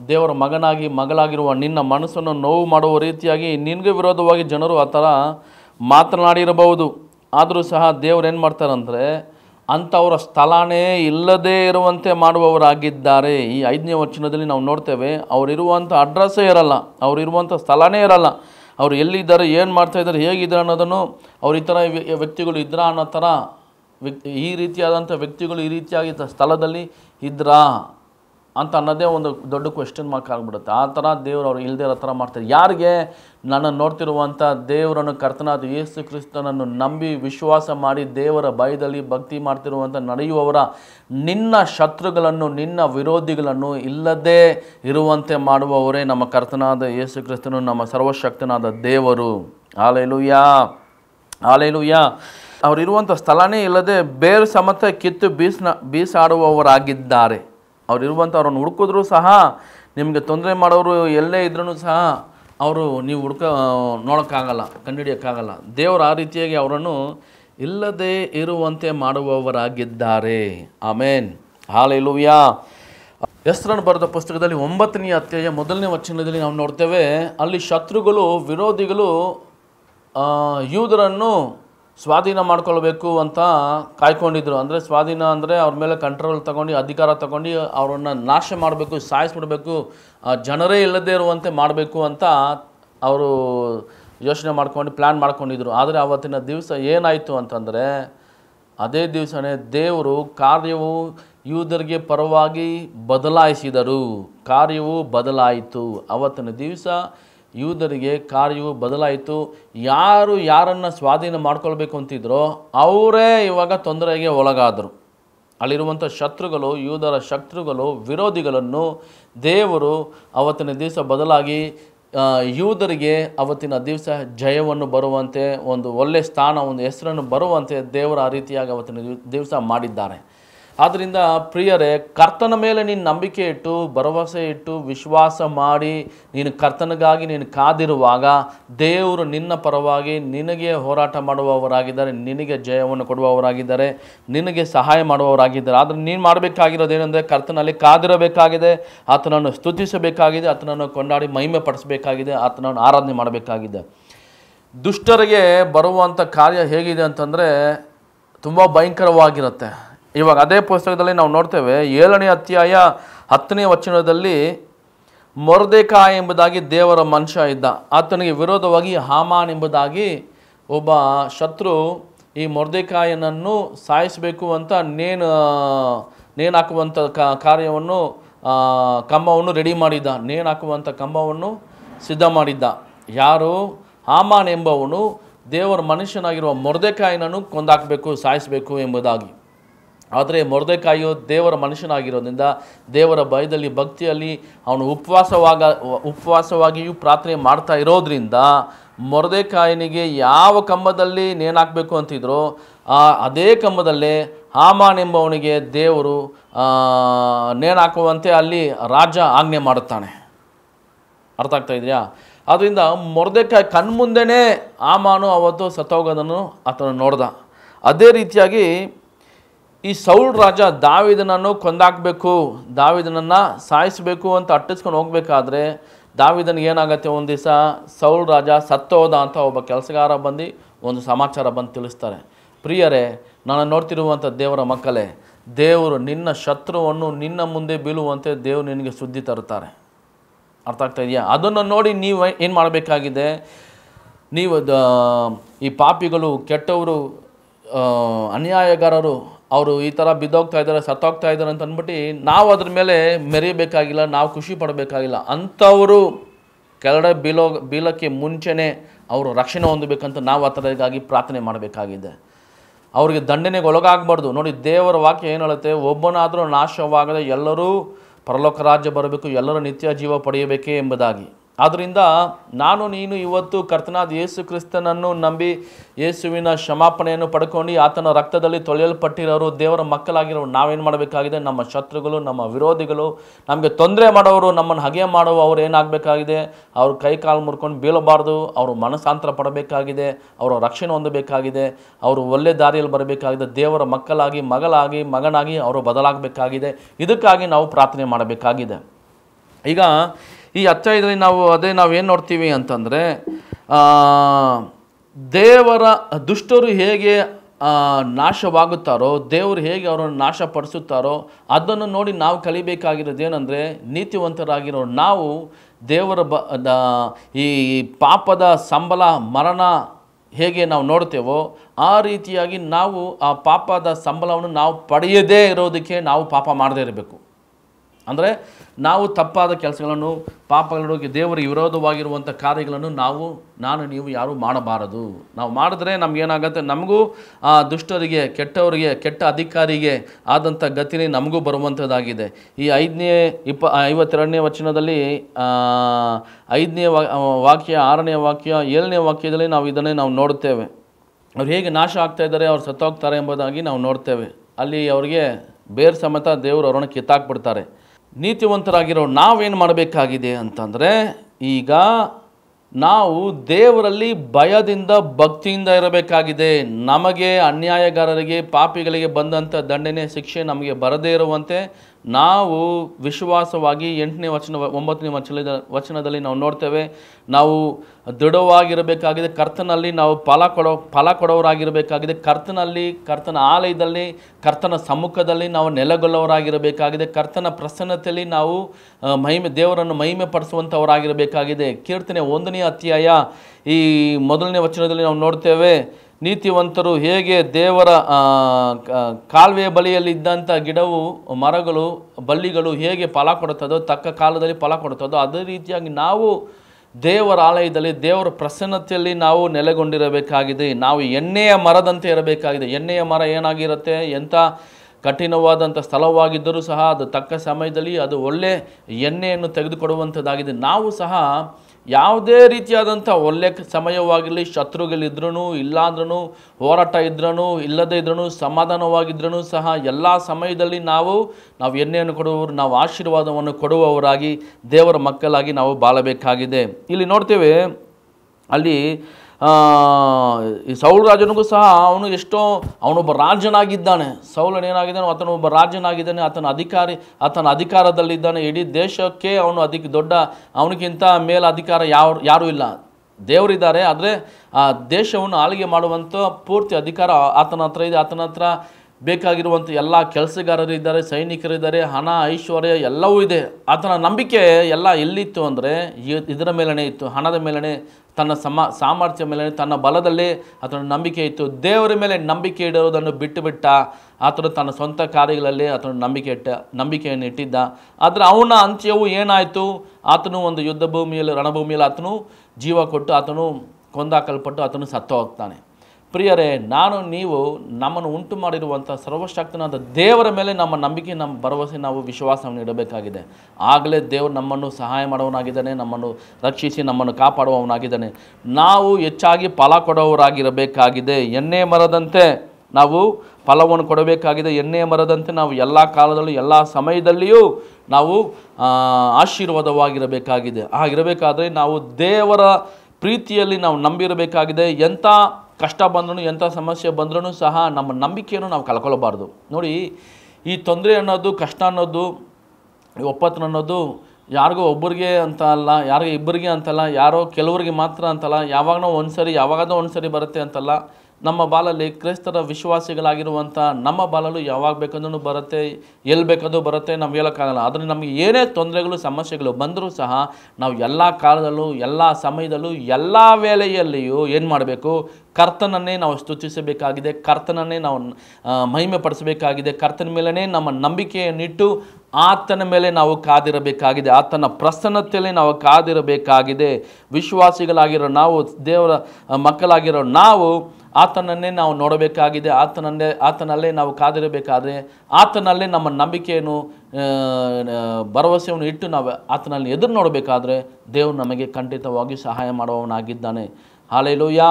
ದೇವರ ಮಗನಾಗಿ ಮಗಳಾಗಿರುವ ನಿನ್ನ ಮನಸ್ಸನ್ನು ನೋವು ಮಾಡುವ ರೀತಿಯಾಗಿ ನಿನಗೆ ವಿರೋಧವಾಗಿ ಜನರು ಆ ಥರ ಮಾತನಾಡಿರಬಹುದು ಆದರೂ ಸಹ ದೇವ್ರು ಏನು ಮಾಡ್ತಾರಂದರೆ ಅಂಥವರ ಸ್ಥಳನೇ ಇಲ್ಲದೇ ಇರುವಂತೆ ಮಾಡುವವರಾಗಿದ್ದಾರೆ ಈ ಐದನೇ ವಚನದಲ್ಲಿ ನಾವು ನೋಡ್ತೇವೆ ಅವರಿರುವಂಥ ಅಡ್ರೆಸ್ಸೇ ಇರಲ್ಲ ಅವರಿರುವಂಥ ಸ್ಥಳನೇ ಇರಲ್ಲ ಅವರು ಎಲ್ಲಿದ್ದಾರೆ ಏನು ಮಾಡ್ತಾಯಿದ್ದಾರೆ ಹೇಗಿದ್ದಾರೆ ಅನ್ನೋದನ್ನು ಅವ್ರು ಈ ಥರ ವ್ಯಕ್ತಿಗಳು ಇದ್ರ ಅನ್ನೋ ಥರ ವ್ಯಕ್ತಿ ಈ ರೀತಿಯಾದಂಥ ವ್ಯಕ್ತಿಗಳು ಈ ರೀತಿಯಾಗಿ ಸ್ಥಳದಲ್ಲಿ ಇದ್ರಾ ಅಂತ ಅನ್ನೋದೇ ಒಂದು ದೊಡ್ಡ ಕ್ವೆಶ್ಚನ್ ಮಾರ್ಕ್ ಆಗಿಬಿಡುತ್ತೆ ಆ ಥರ ದೇವರು ಅವರು ಇಲ್ಲದೇ ಆ ಥರ ಮಾಡ್ತಾರೆ ಯಾರಿಗೆ ನನ್ನನ್ನು ನೋಡ್ತಿರುವಂಥ ದೇವರನ್ನು ಕರ್ತನಾದ ಯೇಸು ಕ್ರಿಸ್ತನನ್ನು ನಂಬಿ ವಿಶ್ವಾಸ ಮಾಡಿ ದೇವರ ಭಯದಲ್ಲಿ ಭಕ್ತಿ ಮಾಡ್ತಿರುವಂಥ ನಡೆಯುವವರ ನಿನ್ನ ಶತ್ರುಗಳನ್ನು ನಿನ್ನ ವಿರೋಧಿಗಳನ್ನು ಇಲ್ಲದೇ ಇರುವಂತೆ ಮಾಡುವವರೇ ನಮ್ಮ ಕರ್ತನಾದ ಯೇಸು ಕ್ರಿಸ್ತನು ನಮ್ಮ ಸರ್ವಶಕ್ತನಾದ ದೇವರು ಆಲೇಲುಯ್ಯ ಆಲೇಲುಯ್ಯ ಅವರಿರುವಂಥ ಸ್ಥಳನೇ ಇಲ್ಲದೆ ಬೇರು ಸಮೇತ ಕಿತ್ತು ಬೀಸ್ನ ಬೀಸಾಡುವವರಾಗಿದ್ದಾರೆ ಅವರಿರುವಂಥ ಅವ್ರನ್ನ ಹುಡುಕಿದ್ರೂ ಸಹ ನಿಮಗೆ ತೊಂದರೆ ಮಾಡೋರು ಎಲ್ಲೇ ಇದ್ರೂ ಸಹ ಅವರು ನೀವು ಹುಡುಕ ನೋಡೋಕ್ಕಾಗಲ್ಲ ಕಂಡುಹಿಡಿಯೋಕ್ಕಾಗಲ್ಲ ದೇವರು ಆ ರೀತಿಯಾಗಿ ಅವರನ್ನು ಇಲ್ಲದೆ ಇರುವಂತೆ ಮಾಡುವವರಾಗಿದ್ದಾರೆ ಆಮೇನ್ ಇಲುವ್ಯಾ ಹೆಸರನ್ನು ಬರೆದ ಪುಸ್ತಕದಲ್ಲಿ ಒಂಬತ್ತನೆಯ ಅತ್ಯಯ ಮೊದಲನೇ ವಚನದಲ್ಲಿ ನಾವು ನೋಡ್ತೇವೆ ಅಲ್ಲಿ ಶತ್ರುಗಳು ವಿರೋಧಿಗಳು ಯೂದರನ್ನು ಸ್ವಾಧೀನ ಮಾಡ್ಕೊಳ್ಬೇಕು ಅಂತ ಕಾಯ್ಕೊಂಡಿದ್ರು ಅಂದರೆ ಸ್ವಾಧೀನ ಅಂದರೆ ಅವ್ರ ಮೇಲೆ ಕಂಟ್ರೋಲ್ ತಗೊಂಡು ಅಧಿಕಾರ ತಗೊಂಡು ಅವರನ್ನು ನಾಶ ಮಾಡಬೇಕು ಸಾಯಿಸ್ಬಿಡಬೇಕು ಜನರೇ ಇಲ್ಲದೇ ಇರುವಂತೆ ಮಾಡಬೇಕು ಅಂತ ಅವರು ಯೋಚನೆ ಮಾಡ್ಕೊಂಡು ಪ್ಲ್ಯಾನ್ ಮಾಡ್ಕೊಂಡಿದ್ರು ಆದರೆ ಆವತ್ತಿನ ದಿವಸ ಏನಾಯಿತು ಅಂತಂದರೆ ಅದೇ ದಿವಸನೇ ದೇವರು ಕಾರ್ಯವು ಯೂದರಿಗೆ ಪರವಾಗಿ ಬದಲಾಯಿಸಿದರು ಕಾರ್ಯವು ಬದಲಾಯಿತು ಆವತ್ತಿನ ದಿವಸ ಯೂದರಿಗೆ ಕಾರ್ಯವು ಬದಲಾಯಿತು ಯಾರು ಯಾರನ್ನು ಸ್ವಾಧೀನ ಮಾಡ್ಕೊಳ್ಬೇಕು ಅಂತಿದ್ರೋ ಅವರೇ ಇವಾಗ ತೊಂದರೆಗೆ ಒಳಗಾದರು ಅಲ್ಲಿರುವಂಥ ಶತ್ರುಗಳು ಯೂದರ ಶತ್ರುಗಳು ವಿರೋಧಿಗಳನ್ನು ದೇವರು ಅವತ್ತಿನ ದಿವಸ ಬದಲಾಗಿ ಯೂದರಿಗೆ ಅವತ್ತಿನ ದಿವಸ ಜಯವನ್ನು ಬರುವಂತೆ ಒಂದು ಒಳ್ಳೆಯ ಸ್ಥಾನ ಒಂದು ಹೆಸರನ್ನು ಬರುವಂತೆ ದೇವರ ಆ ರೀತಿಯಾಗಿ ಅವತ್ತಿನ ದಿವಸ ಮಾಡಿದ್ದಾರೆ ಆದ್ದರಿಂದ ಪ್ರಿಯರೇ ಕರ್ತನ ಮೇಲೆ ನೀನು ನಂಬಿಕೆ ಇಟ್ಟು ಭರವಸೆ ಇಟ್ಟು ವಿಶ್ವಾಸ ಮಾಡಿ ನೀನು ಕರ್ತನಿಗಾಗಿ ನೀನು ಕಾದಿರುವಾಗ ದೇವರು ನಿನ್ನ ಪರವಾಗಿ ನಿನಗೆ ಹೋರಾಟ ಮಾಡುವವರಾಗಿದ್ದಾರೆ ನಿನಗೆ ಜಯವನ್ನು ಕೊಡುವವರಾಗಿದ್ದಾರೆ ನಿನಗೆ ಸಹಾಯ ಮಾಡುವವರಾಗಿದ್ದಾರೆ ಆದರೆ ನೀನು ಮಾಡಬೇಕಾಗಿರೋದೇನೆಂದರೆ ಕರ್ತನಲ್ಲಿ ಕಾದಿರಬೇಕಾಗಿದೆ ಆತನನ್ನು ಸ್ತುತಿಸಬೇಕಾಗಿದೆ ಆತನನ್ನು ಕೊಂಡಾಡಿ ಮಹಿಮೆ ಪಡಿಸಬೇಕಾಗಿದೆ ಆತನನ್ನು ಆರಾಧನೆ ಮಾಡಬೇಕಾಗಿದೆ ದುಷ್ಟರಿಗೆ ಬರುವಂಥ ಕಾರ್ಯ ಹೇಗಿದೆ ಅಂತಂದರೆ ತುಂಬ ಭಯಂಕರವಾಗಿರುತ್ತೆ ಇವಾಗ ಅದೇ ಪುಸ್ತಕದಲ್ಲಿ ನಾವು ನೋಡ್ತೇವೆ ಏಳನೇ ಅಧ್ಯಾಯ ಹತ್ತನೇ ವಚನದಲ್ಲಿ ಮೊರದೇಕಾಯ ಎಂಬುದಾಗಿ ದೇವರ ಮನುಷ್ಯ ಇದ್ದ ಆತನಿಗೆ ವಿರೋಧವಾಗಿ ಹಾಮಾನ್ ಎಂಬುದಾಗಿ ಒಬ್ಬ ಶತ್ರು ಈ ಮೊರದೇಕಾಯನನ್ನು ಸಾಯಿಸಬೇಕು ಅಂತ ನೇನು ನೇಣು ಹಾಕುವಂಥ ಕಾರ್ಯವನ್ನು ಕಂಬವನ್ನು ರೆಡಿ ಮಾಡಿದ್ದ ನೇನು ಹಾಕುವಂಥ ಕಂಬವನ್ನು ಸಿದ್ಧ ಮಾಡಿದ್ದ ಯಾರು ಹಾಮಾನ್ ಎಂಬವನು ದೇವರ ಮನುಷ್ಯನಾಗಿರುವ ಮೊರದೇಕಾಯನನ್ನು ಕೊಂದಾಕಬೇಕು ಸಾಯಿಸಬೇಕು ಎಂಬುದಾಗಿ ಆದರೆ ಮೊರ್ದೆಕಾಯಿಯು ದೇವರ ಮನುಷ್ಯನಾಗಿರೋದ್ರಿಂದ ದೇವರ ಭಯದಲ್ಲಿ ಭಕ್ತಿಯಲ್ಲಿ ಅವನು ಉಪವಾಸವಾಗ ಉಪವಾಸವಾಗಿಯೂ ಪ್ರಾರ್ಥನೆ ಮಾಡ್ತಾ ಇರೋದ್ರಿಂದ ಮೊರದೆಕಾಯನಿಗೆ ಯಾವ ಕಂಬದಲ್ಲಿ ನೇಣಾಕಬೇಕು ಅಂತಿದ್ರು ಅದೇ ಕಂಬದಲ್ಲೇ ಹಾಮಾನ್ ಎಂಬವನಿಗೆ ದೇವರು ನೇಣಾಕುವಂತೆ ಅಲ್ಲಿ ರಾಜ ಆಜ್ಞೆ ಮಾಡುತ್ತಾನೆ ಅರ್ಥ ಆಗ್ತಾ ಇದೆಯಾ ಅದರಿಂದ ಮೊರದೆಕಾಯಿ ಕಣ್ಮುಂದೆನೇ ಆಮಾನು ಅವತ್ತು ಸತ್ತೋಗೋದನ್ನು ಆತನು ನೋಡ್ದ ಅದೇ ರೀತಿಯಾಗಿ ಈ ಸೌಳ್ ರಾಜ ದಾವಿದನನ್ನು ಕೊಂದಾಕಬೇಕು ದಾವಿದನನ್ನು ಸಾಯಿಸಬೇಕು ಅಂತ ಅಟ್ಟಿಸ್ಕೊಂಡು ಹೋಗಬೇಕಾದ್ರೆ ದಾವಿದನಿಗೆ ಏನಾಗುತ್ತೆ ಒಂದು ದಿವಸ ಸೌಳ್ ರಾಜ ಸತ್ತೋದ ಅಂತ ಒಬ್ಬ ಕೆಲಸಗಾರ ಬಂದು ಒಂದು ಸಮಾಚಾರ ಬಂದು ತಿಳಿಸ್ತಾರೆ ಪ್ರಿಯರೇ ನಾನು ನೋಡ್ತಿರುವಂಥ ದೇವರ ಮಕ್ಕಳೇ ದೇವರು ನಿನ್ನ ಶತ್ರುವನ್ನು ನಿನ್ನ ಮುಂದೆ ಬೀಳುವಂತೆ ದೇವರು ನಿನಗೆ ಸುದ್ದಿ ತರುತ್ತಾರೆ ಅರ್ಥ ಆಗ್ತಾ ಇದೆಯಾ ಅದನ್ನು ನೋಡಿ ನೀವು ಏನು ಮಾಡಬೇಕಾಗಿದೆ ನೀವು ಈ ಪಾಪಿಗಳು ಕೆಟ್ಟವರು ಅನ್ಯಾಯಗಾರರು ಅವರು ಈ ಥರ ಬಿದ್ದೋಗ್ತಾ ಇದ್ದಾರೆ ಸತ್ತೋಗ್ತಾ ಇದ್ದಾರೆ ಅಂತ ಅಂದ್ಬಿಟ್ಟು ನಾವು ಅದ್ರ ಮೇಲೆ ಮೆರೆಯಬೇಕಾಗಿಲ್ಲ ನಾವು ಖುಷಿ ಪಡಬೇಕಾಗಿಲ್ಲ ಅಂಥವರು ಕೆಳಡೆ ಬೀಳೋ ಬೀಳೋಕ್ಕೆ ಮುಂಚೆನೇ ಅವರು ರಕ್ಷಣೆ ಹೊಂದಬೇಕಂತ ನಾವು ಆ ಥರಗಾಗಿ ಪ್ರಾರ್ಥನೆ ಮಾಡಬೇಕಾಗಿದೆ ಅವರಿಗೆ ದಂಡನೆಗೆ ಒಳಗಾಗಬಾರ್ದು ನೋಡಿ ದೇವರ ವಾಕ್ಯ ಏನು ಹೇಳುತ್ತೆ ಒಬ್ಬನಾದರೂ ನಾಶವಾಗದೆ ಎಲ್ಲರೂ ಪರಲೋಕ ರಾಜ್ಯ ಬರಬೇಕು ಎಲ್ಲರೂ ನಿತ್ಯ ಜೀವ ಪಡೆಯಬೇಕೇ ಎಂಬುದಾಗಿ ಆದ್ದರಿಂದ ನಾನು ನೀನು ಇವತ್ತು ಕರ್ತನಾದ ಯೇಸು ಕ್ರಿಸ್ತನನ್ನು ನಂಬಿ ಯೇಸುವಿನ ಕ್ಷಮಾಪಣೆಯನ್ನು ಪಡ್ಕೊಂಡು ಆತನ ರಕ್ತದಲ್ಲಿ ತೊಳೆಯಲ್ಪಟ್ಟಿರೋರು ದೇವರ ಮಕ್ಕಳಾಗಿರೋರು ನಾವೇನು ಮಾಡಬೇಕಾಗಿದೆ ನಮ್ಮ ಶತ್ರುಗಳು ನಮ್ಮ ವಿರೋಧಿಗಳು ನಮಗೆ ತೊಂದರೆ ಮಾಡೋರು ನಮ್ಮನ್ನು ಹಗೆ ಮಾಡೋ ಅವ್ರು ಏನಾಗಬೇಕಾಗಿದೆ ಅವ್ರ ಕೈ ಕಾಲು ಮುರ್ಕೊಂಡು ಬೀಳಬಾರ್ದು ಅವರು ಮನಸ್ಸಾಂತರ ಪಡಬೇಕಾಗಿದೆ ಅವರ ರಕ್ಷಣೆ ಹೊಂದಬೇಕಾಗಿದೆ ಅವರು ಒಳ್ಳೆ ದಾರಿಯಲ್ಲಿ ಬರಬೇಕಾಗಿದೆ ದೇವರ ಮಕ್ಕಳಾಗಿ ಮಗಳಾಗಿ ಮಗನಾಗಿ ಅವರು ಬದಲಾಗಬೇಕಾಗಿದೆ ಇದಕ್ಕಾಗಿ ನಾವು ಪ್ರಾರ್ಥನೆ ಮಾಡಬೇಕಾಗಿದೆ ಈಗ ಈ ಹಚ್ಚ ನಾವು ಅದೇ ನಾವು ಏನು ನೋಡ್ತೀವಿ ಅಂತಂದರೆ ದೇವರ ದುಷ್ಟರು ಹೇಗೆ ನಾಶವಾಗುತ್ತಾರೋ ದೇವರು ಹೇಗೆ ಅವರನ್ನು ನಾಶಪಡಿಸುತ್ತಾರೋ ಅದನ್ನು ನೋಡಿ ನಾವು ಕಲಿಬೇಕಾಗಿರೋದು ನೀತಿವಂತರಾಗಿರೋ ನಾವು ದೇವರ ಬ ಈ ಪಾಪದ ಸಂಬಲ ಮರಣ ಹೇಗೆ ನಾವು ನೋಡ್ತೇವೋ ಆ ರೀತಿಯಾಗಿ ನಾವು ಆ ಪಾಪದ ಸಂಬಳವನ್ನು ನಾವು ಪಡೆಯದೇ ಇರೋದಕ್ಕೆ ನಾವು ಪಾಪ ಮಾಡದೇ ಇರಬೇಕು ಅಂದರೆ ನಾವು ತಪ್ಪಾದ ಕೆಲಸಗಳನ್ನು ಪಾಪಗಳು ದೇವರಿಗೆ ವಿರೋಧವಾಗಿರುವಂಥ ಕಾರ್ಯಗಳನ್ನು ನಾವು ನಾನು ನೀವು ಯಾರೂ ಮಾಡಬಾರದು ನಾವು ಮಾಡಿದ್ರೆ ನಮಗೇನಾಗತ್ತೆ ನಮಗೂ ಆ ದುಷ್ಟರಿಗೆ ಕೆಟ್ಟವರಿಗೆ ಕೆಟ್ಟ ಅಧಿಕಾರಿಗೆ ಆದಂಥ ಗತಿನೇ ನಮಗೂ ಬರುವಂಥದ್ದಾಗಿದೆ ಈ ಐದನೇ ಇಪ್ಪ ಐವತ್ತೆರಡನೇ ವಚನದಲ್ಲಿ ಐದನೇ ವಾಕ್ಯ ಆರನೇ ವಾಕ್ಯ ಏಳನೇ ವಾಕ್ಯದಲ್ಲಿ ನಾವು ಇದನ್ನೇ ನಾವು ನೋಡ್ತೇವೆ ಅವ್ರು ಹೇಗೆ ನಾಶ ಆಗ್ತಾ ಇದ್ದಾರೆ ಅವ್ರು ಸತ್ತೋಗ್ತಾರೆ ಎಂಬುದಾಗಿ ನಾವು ನೋಡ್ತೇವೆ ಅಲ್ಲಿ ಅವರಿಗೆ ಬೇರೆ ಸಮೇತ ದೇವರು ಅವರನ್ನು ಕಿತ್ತಾಕ್ಬಿಡ್ತಾರೆ ನೀತಿವಂತರಾಗಿರೋ ನಾವೇನು ಮಾಡಬೇಕಾಗಿದೆ ಅಂತಂದರೆ ಈಗ ನಾವು ದೇವರಲ್ಲಿ ಭಯದಿಂದ ಭಕ್ತಿಯಿಂದ ಇರಬೇಕಾಗಿದೆ ನಮಗೆ ಅನ್ಯಾಯಗಾರರಿಗೆ ಪಾಪಿಗಳಿಗೆ ಬಂದಂಥ ದಂಡನೆ ಶಿಕ್ಷೆ ನಮಗೆ ಬರದೇ ಇರುವಂತೆ ನಾವು ವಿಶ್ವಾಸವಾಗಿ ಎಂಟನೇ ವಚನ ಒಂಬತ್ತನೇ ವಚನದ ವಚನದಲ್ಲಿ ನಾವು ನೋಡ್ತೇವೆ ನಾವು ದೃಢವಾಗಿರಬೇಕಾಗಿದೆ ಕರ್ತನಲ್ಲಿ ನಾವು ಫಲ ಕೊಡೋ ಫಲ ಕೊಡೋರಾಗಿರಬೇಕಾಗಿದೆ ಕರ್ತನಲ್ಲಿ ಕರ್ತನ ಆಲಯದಲ್ಲಿ ಕರ್ತನ ಸಮ್ಮುಖದಲ್ಲಿ ನಾವು ನೆಲೆಗೊಳ್ಳೋರಾಗಿರಬೇಕಾಗಿದೆ ಕರ್ತನ ಪ್ರಸನ್ನತೆಯಲ್ಲಿ ನಾವು ಮಹಿಮೆ ದೇವರನ್ನು ಮಹಿಮೆ ಪಡಿಸುವಂಥವರಾಗಿರಬೇಕಾಗಿದೆ ಕೀರ್ತನೆ ಒಂದನೇ ಅತ್ಯಾಯ ಈ ಮೊದಲನೇ ವಚನದಲ್ಲಿ ನಾವು ನೋಡ್ತೇವೆ ನೀತಿವಂತರು ಹೇಗೆ ದೇವರ ಕಾಲುವೆಯ ಬಳಿಯಲ್ಲಿ ಇದ್ದಂಥ ಗಿಡವು ಮರಗಳು ಬಳ್ಳಿಗಳು ಹೇಗೆ ಫಲ ಕೊಡುತ್ತದೋ ತಕ್ಕ ಕಾಲದಲ್ಲಿ ಫಲ ಕೊಡುತ್ತದೋ ಅದೇ ರೀತಿಯಾಗಿ ನಾವು ದೇವರ ಆಲಯದಲ್ಲಿ ದೇವರ ಪ್ರಸನ್ನತೆಯಲ್ಲಿ ನಾವು ನೆಲೆಗೊಂಡಿರಬೇಕಾಗಿದೆ ನಾವು ಎಣ್ಣೆಯ ಮರದಂತೆ ಇರಬೇಕಾಗಿದೆ ಎಣ್ಣೆಯ ಮರ ಏನಾಗಿರುತ್ತೆ ಎಂಥ ಕಠಿಣವಾದಂಥ ಸ್ಥಳವಾಗಿದ್ದರೂ ಸಹ ಅದು ತಕ್ಕ ಸಮಯದಲ್ಲಿ ಅದು ಒಳ್ಳೆ ಎಣ್ಣೆಯನ್ನು ತೆಗೆದುಕೊಡುವಂಥದ್ದಾಗಿದೆ ನಾವು ಸಹ ಯಾವುದೇ ರೀತಿಯಾದಂಥ ಒಳ್ಳೆ ಸಮಯವಾಗಲಿ ಶತ್ರುಗಳಿದ್ರೂ ಇಲ್ಲಾಂದ್ರೂ ಹೋರಾಟ ಇದ್ರೂ ಇಲ್ಲದೇ ಇದ್ರೂ ಸಮಾಧಾನವಾಗಿದ್ರೂ ಸಹ ಎಲ್ಲ ಸಮಯದಲ್ಲಿ ನಾವು ನಾವು ಎಣ್ಣೆಯನ್ನು ಕೊಡುವವರು ನಾವು ಆಶೀರ್ವಾದವನ್ನು ಕೊಡುವವರಾಗಿ ದೇವರ ಮಕ್ಕಳಾಗಿ ನಾವು ಬಾಳಬೇಕಾಗಿದೆ ಇಲ್ಲಿ ನೋಡ್ತೇವೆ ಅಲ್ಲಿ ಈ ಸೌಳ ರಾಜನಿಗೂ ಸಹ ಅವನು ಎಷ್ಟೋ ಅವನೊಬ್ಬ ರಾಜನಾಗಿದ್ದಾನೆ ಸೌಲನೇನಾಗಿದ್ದಾನೆ ಆತನು ಒಬ್ಬ ರಾಜನಾಗಿದ್ದಾನೆ ಆತನ ಅಧಿಕಾರಿ ಆತನ ಅಧಿಕಾರದಲ್ಲಿದ್ದಾನೆ ಇಡೀ ದೇಶಕ್ಕೆ ಅವನು ಅದಕ್ಕೆ ದೊಡ್ಡ ಅವನಿಗಿಂತ ಮೇಲ ಅಧಿಕಾರ ಯಾವ ಯಾರೂ ಇಲ್ಲ ದೇವರಿದ್ದಾರೆ ಆದರೆ ಆ ದೇಶವನ್ನು ಆಳಿಗೆ ಮಾಡುವಂಥ ಪೂರ್ತಿ ಅಧಿಕಾರ ಆತನ ಹತ್ರ ಇದೆ ಆತನ ಹತ್ರ ಬೇಕಾಗಿರುವಂಥ ಎಲ್ಲ ಕೆಲಸಗಾರರು ಸೈನಿಕರು ಸೈನಿಕರಿದ್ದಾರೆ ಹಣ ಐಶ್ವರ್ಯ ಎಲ್ಲವೂ ಇದೆ ಆತನ ನಂಬಿಕೆ ಎಲ್ಲ ಎಲ್ಲಿತ್ತು ಅಂದರೆ ಇದರ ಮೇಲೇ ಇತ್ತು ಹಣದ ಮೇಲೇ ತನ್ನ ಸಮ ಸಾಮರ್ಥ್ಯ ಮೇಲೇ ತನ್ನ ಬಲದಲ್ಲಿ ಆತನ ನಂಬಿಕೆ ಇತ್ತು ದೇವರ ಮೇಲೆ ನಂಬಿಕೆ ಇಡೋದನ್ನು ಬಿಟ್ಟು ಬಿಟ್ಟ ಆತನು ತನ್ನ ಸ್ವಂತ ಕಾರ್ಯಗಳಲ್ಲಿ ಆತನ ನಂಬಿಕೆ ಇಟ್ಟ ನಂಬಿಕೆಯನ್ನು ಇಟ್ಟಿದ್ದ ಆದರೆ ಅವನ ಅಂತ್ಯವು ಏನಾಯಿತು ಆತನು ಒಂದು ಯುದ್ಧ ಭೂಮಿಯಲ್ಲಿ ರಣಭೂಮಿಯಲ್ಲಿ ಆತನು ಜೀವ ಕೊಟ್ಟು ಆತನು ಕೊಂದಾಕಲ್ಪಟ್ಟು ಆತನು ಸತ್ತು ಹೋಗ್ತಾನೆ ಪ್ರಿಯರೇ ನಾನು ನೀವು ನಮ್ಮನ್ನು ಉಂಟು ಮಾಡಿರುವಂಥ ಸರ್ವಶಕ್ತನಾದ ದೇವರ ಮೇಲೆ ನಮ್ಮ ನಂಬಿಕೆ ನಮ್ಮ ಭರವಸೆ ನಾವು ವಿಶ್ವಾಸವನ್ನು ಇಡಬೇಕಾಗಿದೆ ಆಗಲೇ ದೇವರು ನಮ್ಮನ್ನು ಸಹಾಯ ಮಾಡೋವನಾಗಿದ್ದಾನೆ ನಮ್ಮನ್ನು ರಕ್ಷಿಸಿ ನಮ್ಮನ್ನು ಕಾಪಾಡುವವನಾಗಿದ್ದಾನೆ ನಾವು ಹೆಚ್ಚಾಗಿ ಫಲ ಕೊಡೋವರಾಗಿರಬೇಕಾಗಿದೆ ಎಣ್ಣೆ ಮರದಂತೆ ನಾವು ಫಲವನ್ನು ಕೊಡಬೇಕಾಗಿದೆ ಎಣ್ಣೆ ಮರದಂತೆ ನಾವು ಎಲ್ಲ ಕಾಲದಲ್ಲೂ ಎಲ್ಲ ಸಮಯದಲ್ಲಿಯೂ ನಾವು ಆಶೀರ್ವಾದವಾಗಿರಬೇಕಾಗಿದೆ ಆಗಿರಬೇಕಾದರೆ ನಾವು ದೇವರ ಪ್ರೀತಿಯಲ್ಲಿ ನಾವು ನಂಬಿರಬೇಕಾಗಿದೆ ಎಂಥ ಕಷ್ಟ ಬಂದ್ರೂ ಎಂಥ ಸಮಸ್ಯೆ ಬಂದ್ರೂ ಸಹ ನಮ್ಮ ನಂಬಿಕೆಯನ್ನು ನಾವು ಕಳ್ಕೊಳ್ಬಾರ್ದು ನೋಡಿ ಈ ತೊಂದರೆ ಅನ್ನೋದು ಕಷ್ಟ ಅನ್ನೋದು ಒಪ್ಪತ್ತು ಅನ್ನೋದು ಯಾರಿಗೋ ಒಬ್ಬರಿಗೆ ಅಂತ ಅಲ್ಲ ಯಾರಿಗೋ ಇಬ್ಬರಿಗೆ ಅಂತಲ್ಲ ಯಾರೋ ಕೆಲವರಿಗೆ ಮಾತ್ರ ಅಂತಲ್ಲ ಯಾವಾಗನೋ ಒಂದು ಸರಿ ಯಾವಾಗಾದ್ರೂ ಒಂದು ಸರಿ ಬರುತ್ತೆ ಅಂತಲ್ಲ ನಮ್ಮ ಬಾಲಲ್ಲಿ ಕ್ರೈಸ್ತರ ವಿಶ್ವಾಸಿಗಳಾಗಿರುವಂಥ ನಮ್ಮ ಬಾಲಲು ಯಾವಾಗ ಬೇಕಂದ್ರೂ ಬರುತ್ತೆ ಎಲ್ಲಿ ಬೇಕಾದರೂ ಬರುತ್ತೆ ನಾವು ಹೇಳೋಕ್ಕಾಗಲ್ಲ ಆದರೆ ನಮಗೆ ಏನೇ ತೊಂದರೆಗಳು ಸಮಸ್ಯೆಗಳು ಬಂದರೂ ಸಹ ನಾವು ಎಲ್ಲ ಕಾಲದಲ್ಲೂ ಎಲ್ಲ ಸಮಯದಲ್ಲೂ ಎಲ್ಲ ವೇಳೆಯಲ್ಲಿಯೂ ಏನು ಮಾಡಬೇಕು ಕರ್ತನನ್ನೇ ನಾವು ಸ್ತುತಿಸಬೇಕಾಗಿದೆ ಕರ್ತನನ್ನೇ ನಾವು ಮಹಿಮೆ ಪಡಿಸಬೇಕಾಗಿದೆ ಕರ್ತನ ಮೇಲೇ ನಮ್ಮ ನಂಬಿಕೆಯನ್ನಿಟ್ಟು ಆತನ ಮೇಲೆ ನಾವು ಕಾದಿರಬೇಕಾಗಿದೆ ಆತನ ಪ್ರಸನ್ನತೆಯಲ್ಲಿ ನಾವು ಕಾದಿರಬೇಕಾಗಿದೆ ವಿಶ್ವಾಸಿಗಳಾಗಿರೋ ನಾವು ದೇವರ ಮಕ್ಕಳಾಗಿರೋ ನಾವು ಆತನನ್ನೇ ನಾವು ನೋಡಬೇಕಾಗಿದೆ ಆತನನ್ನೇ ಆತನಲ್ಲೇ ನಾವು ಕಾದಿರಬೇಕಾದರೆ ಆತನಲ್ಲೇ ನಮ್ಮ ನಂಬಿಕೆಯನ್ನು ಭರವಸೆಯನ್ನು ಇಟ್ಟು ನಾವು ಆತನಲ್ಲಿ ಎದುರು ನೋಡಬೇಕಾದ್ರೆ ದೇವರು ನಮಗೆ ಖಂಡಿತವಾಗಿ ಸಹಾಯ ಮಾಡುವವನಾಗಿದ್ದಾನೆ ಯಾ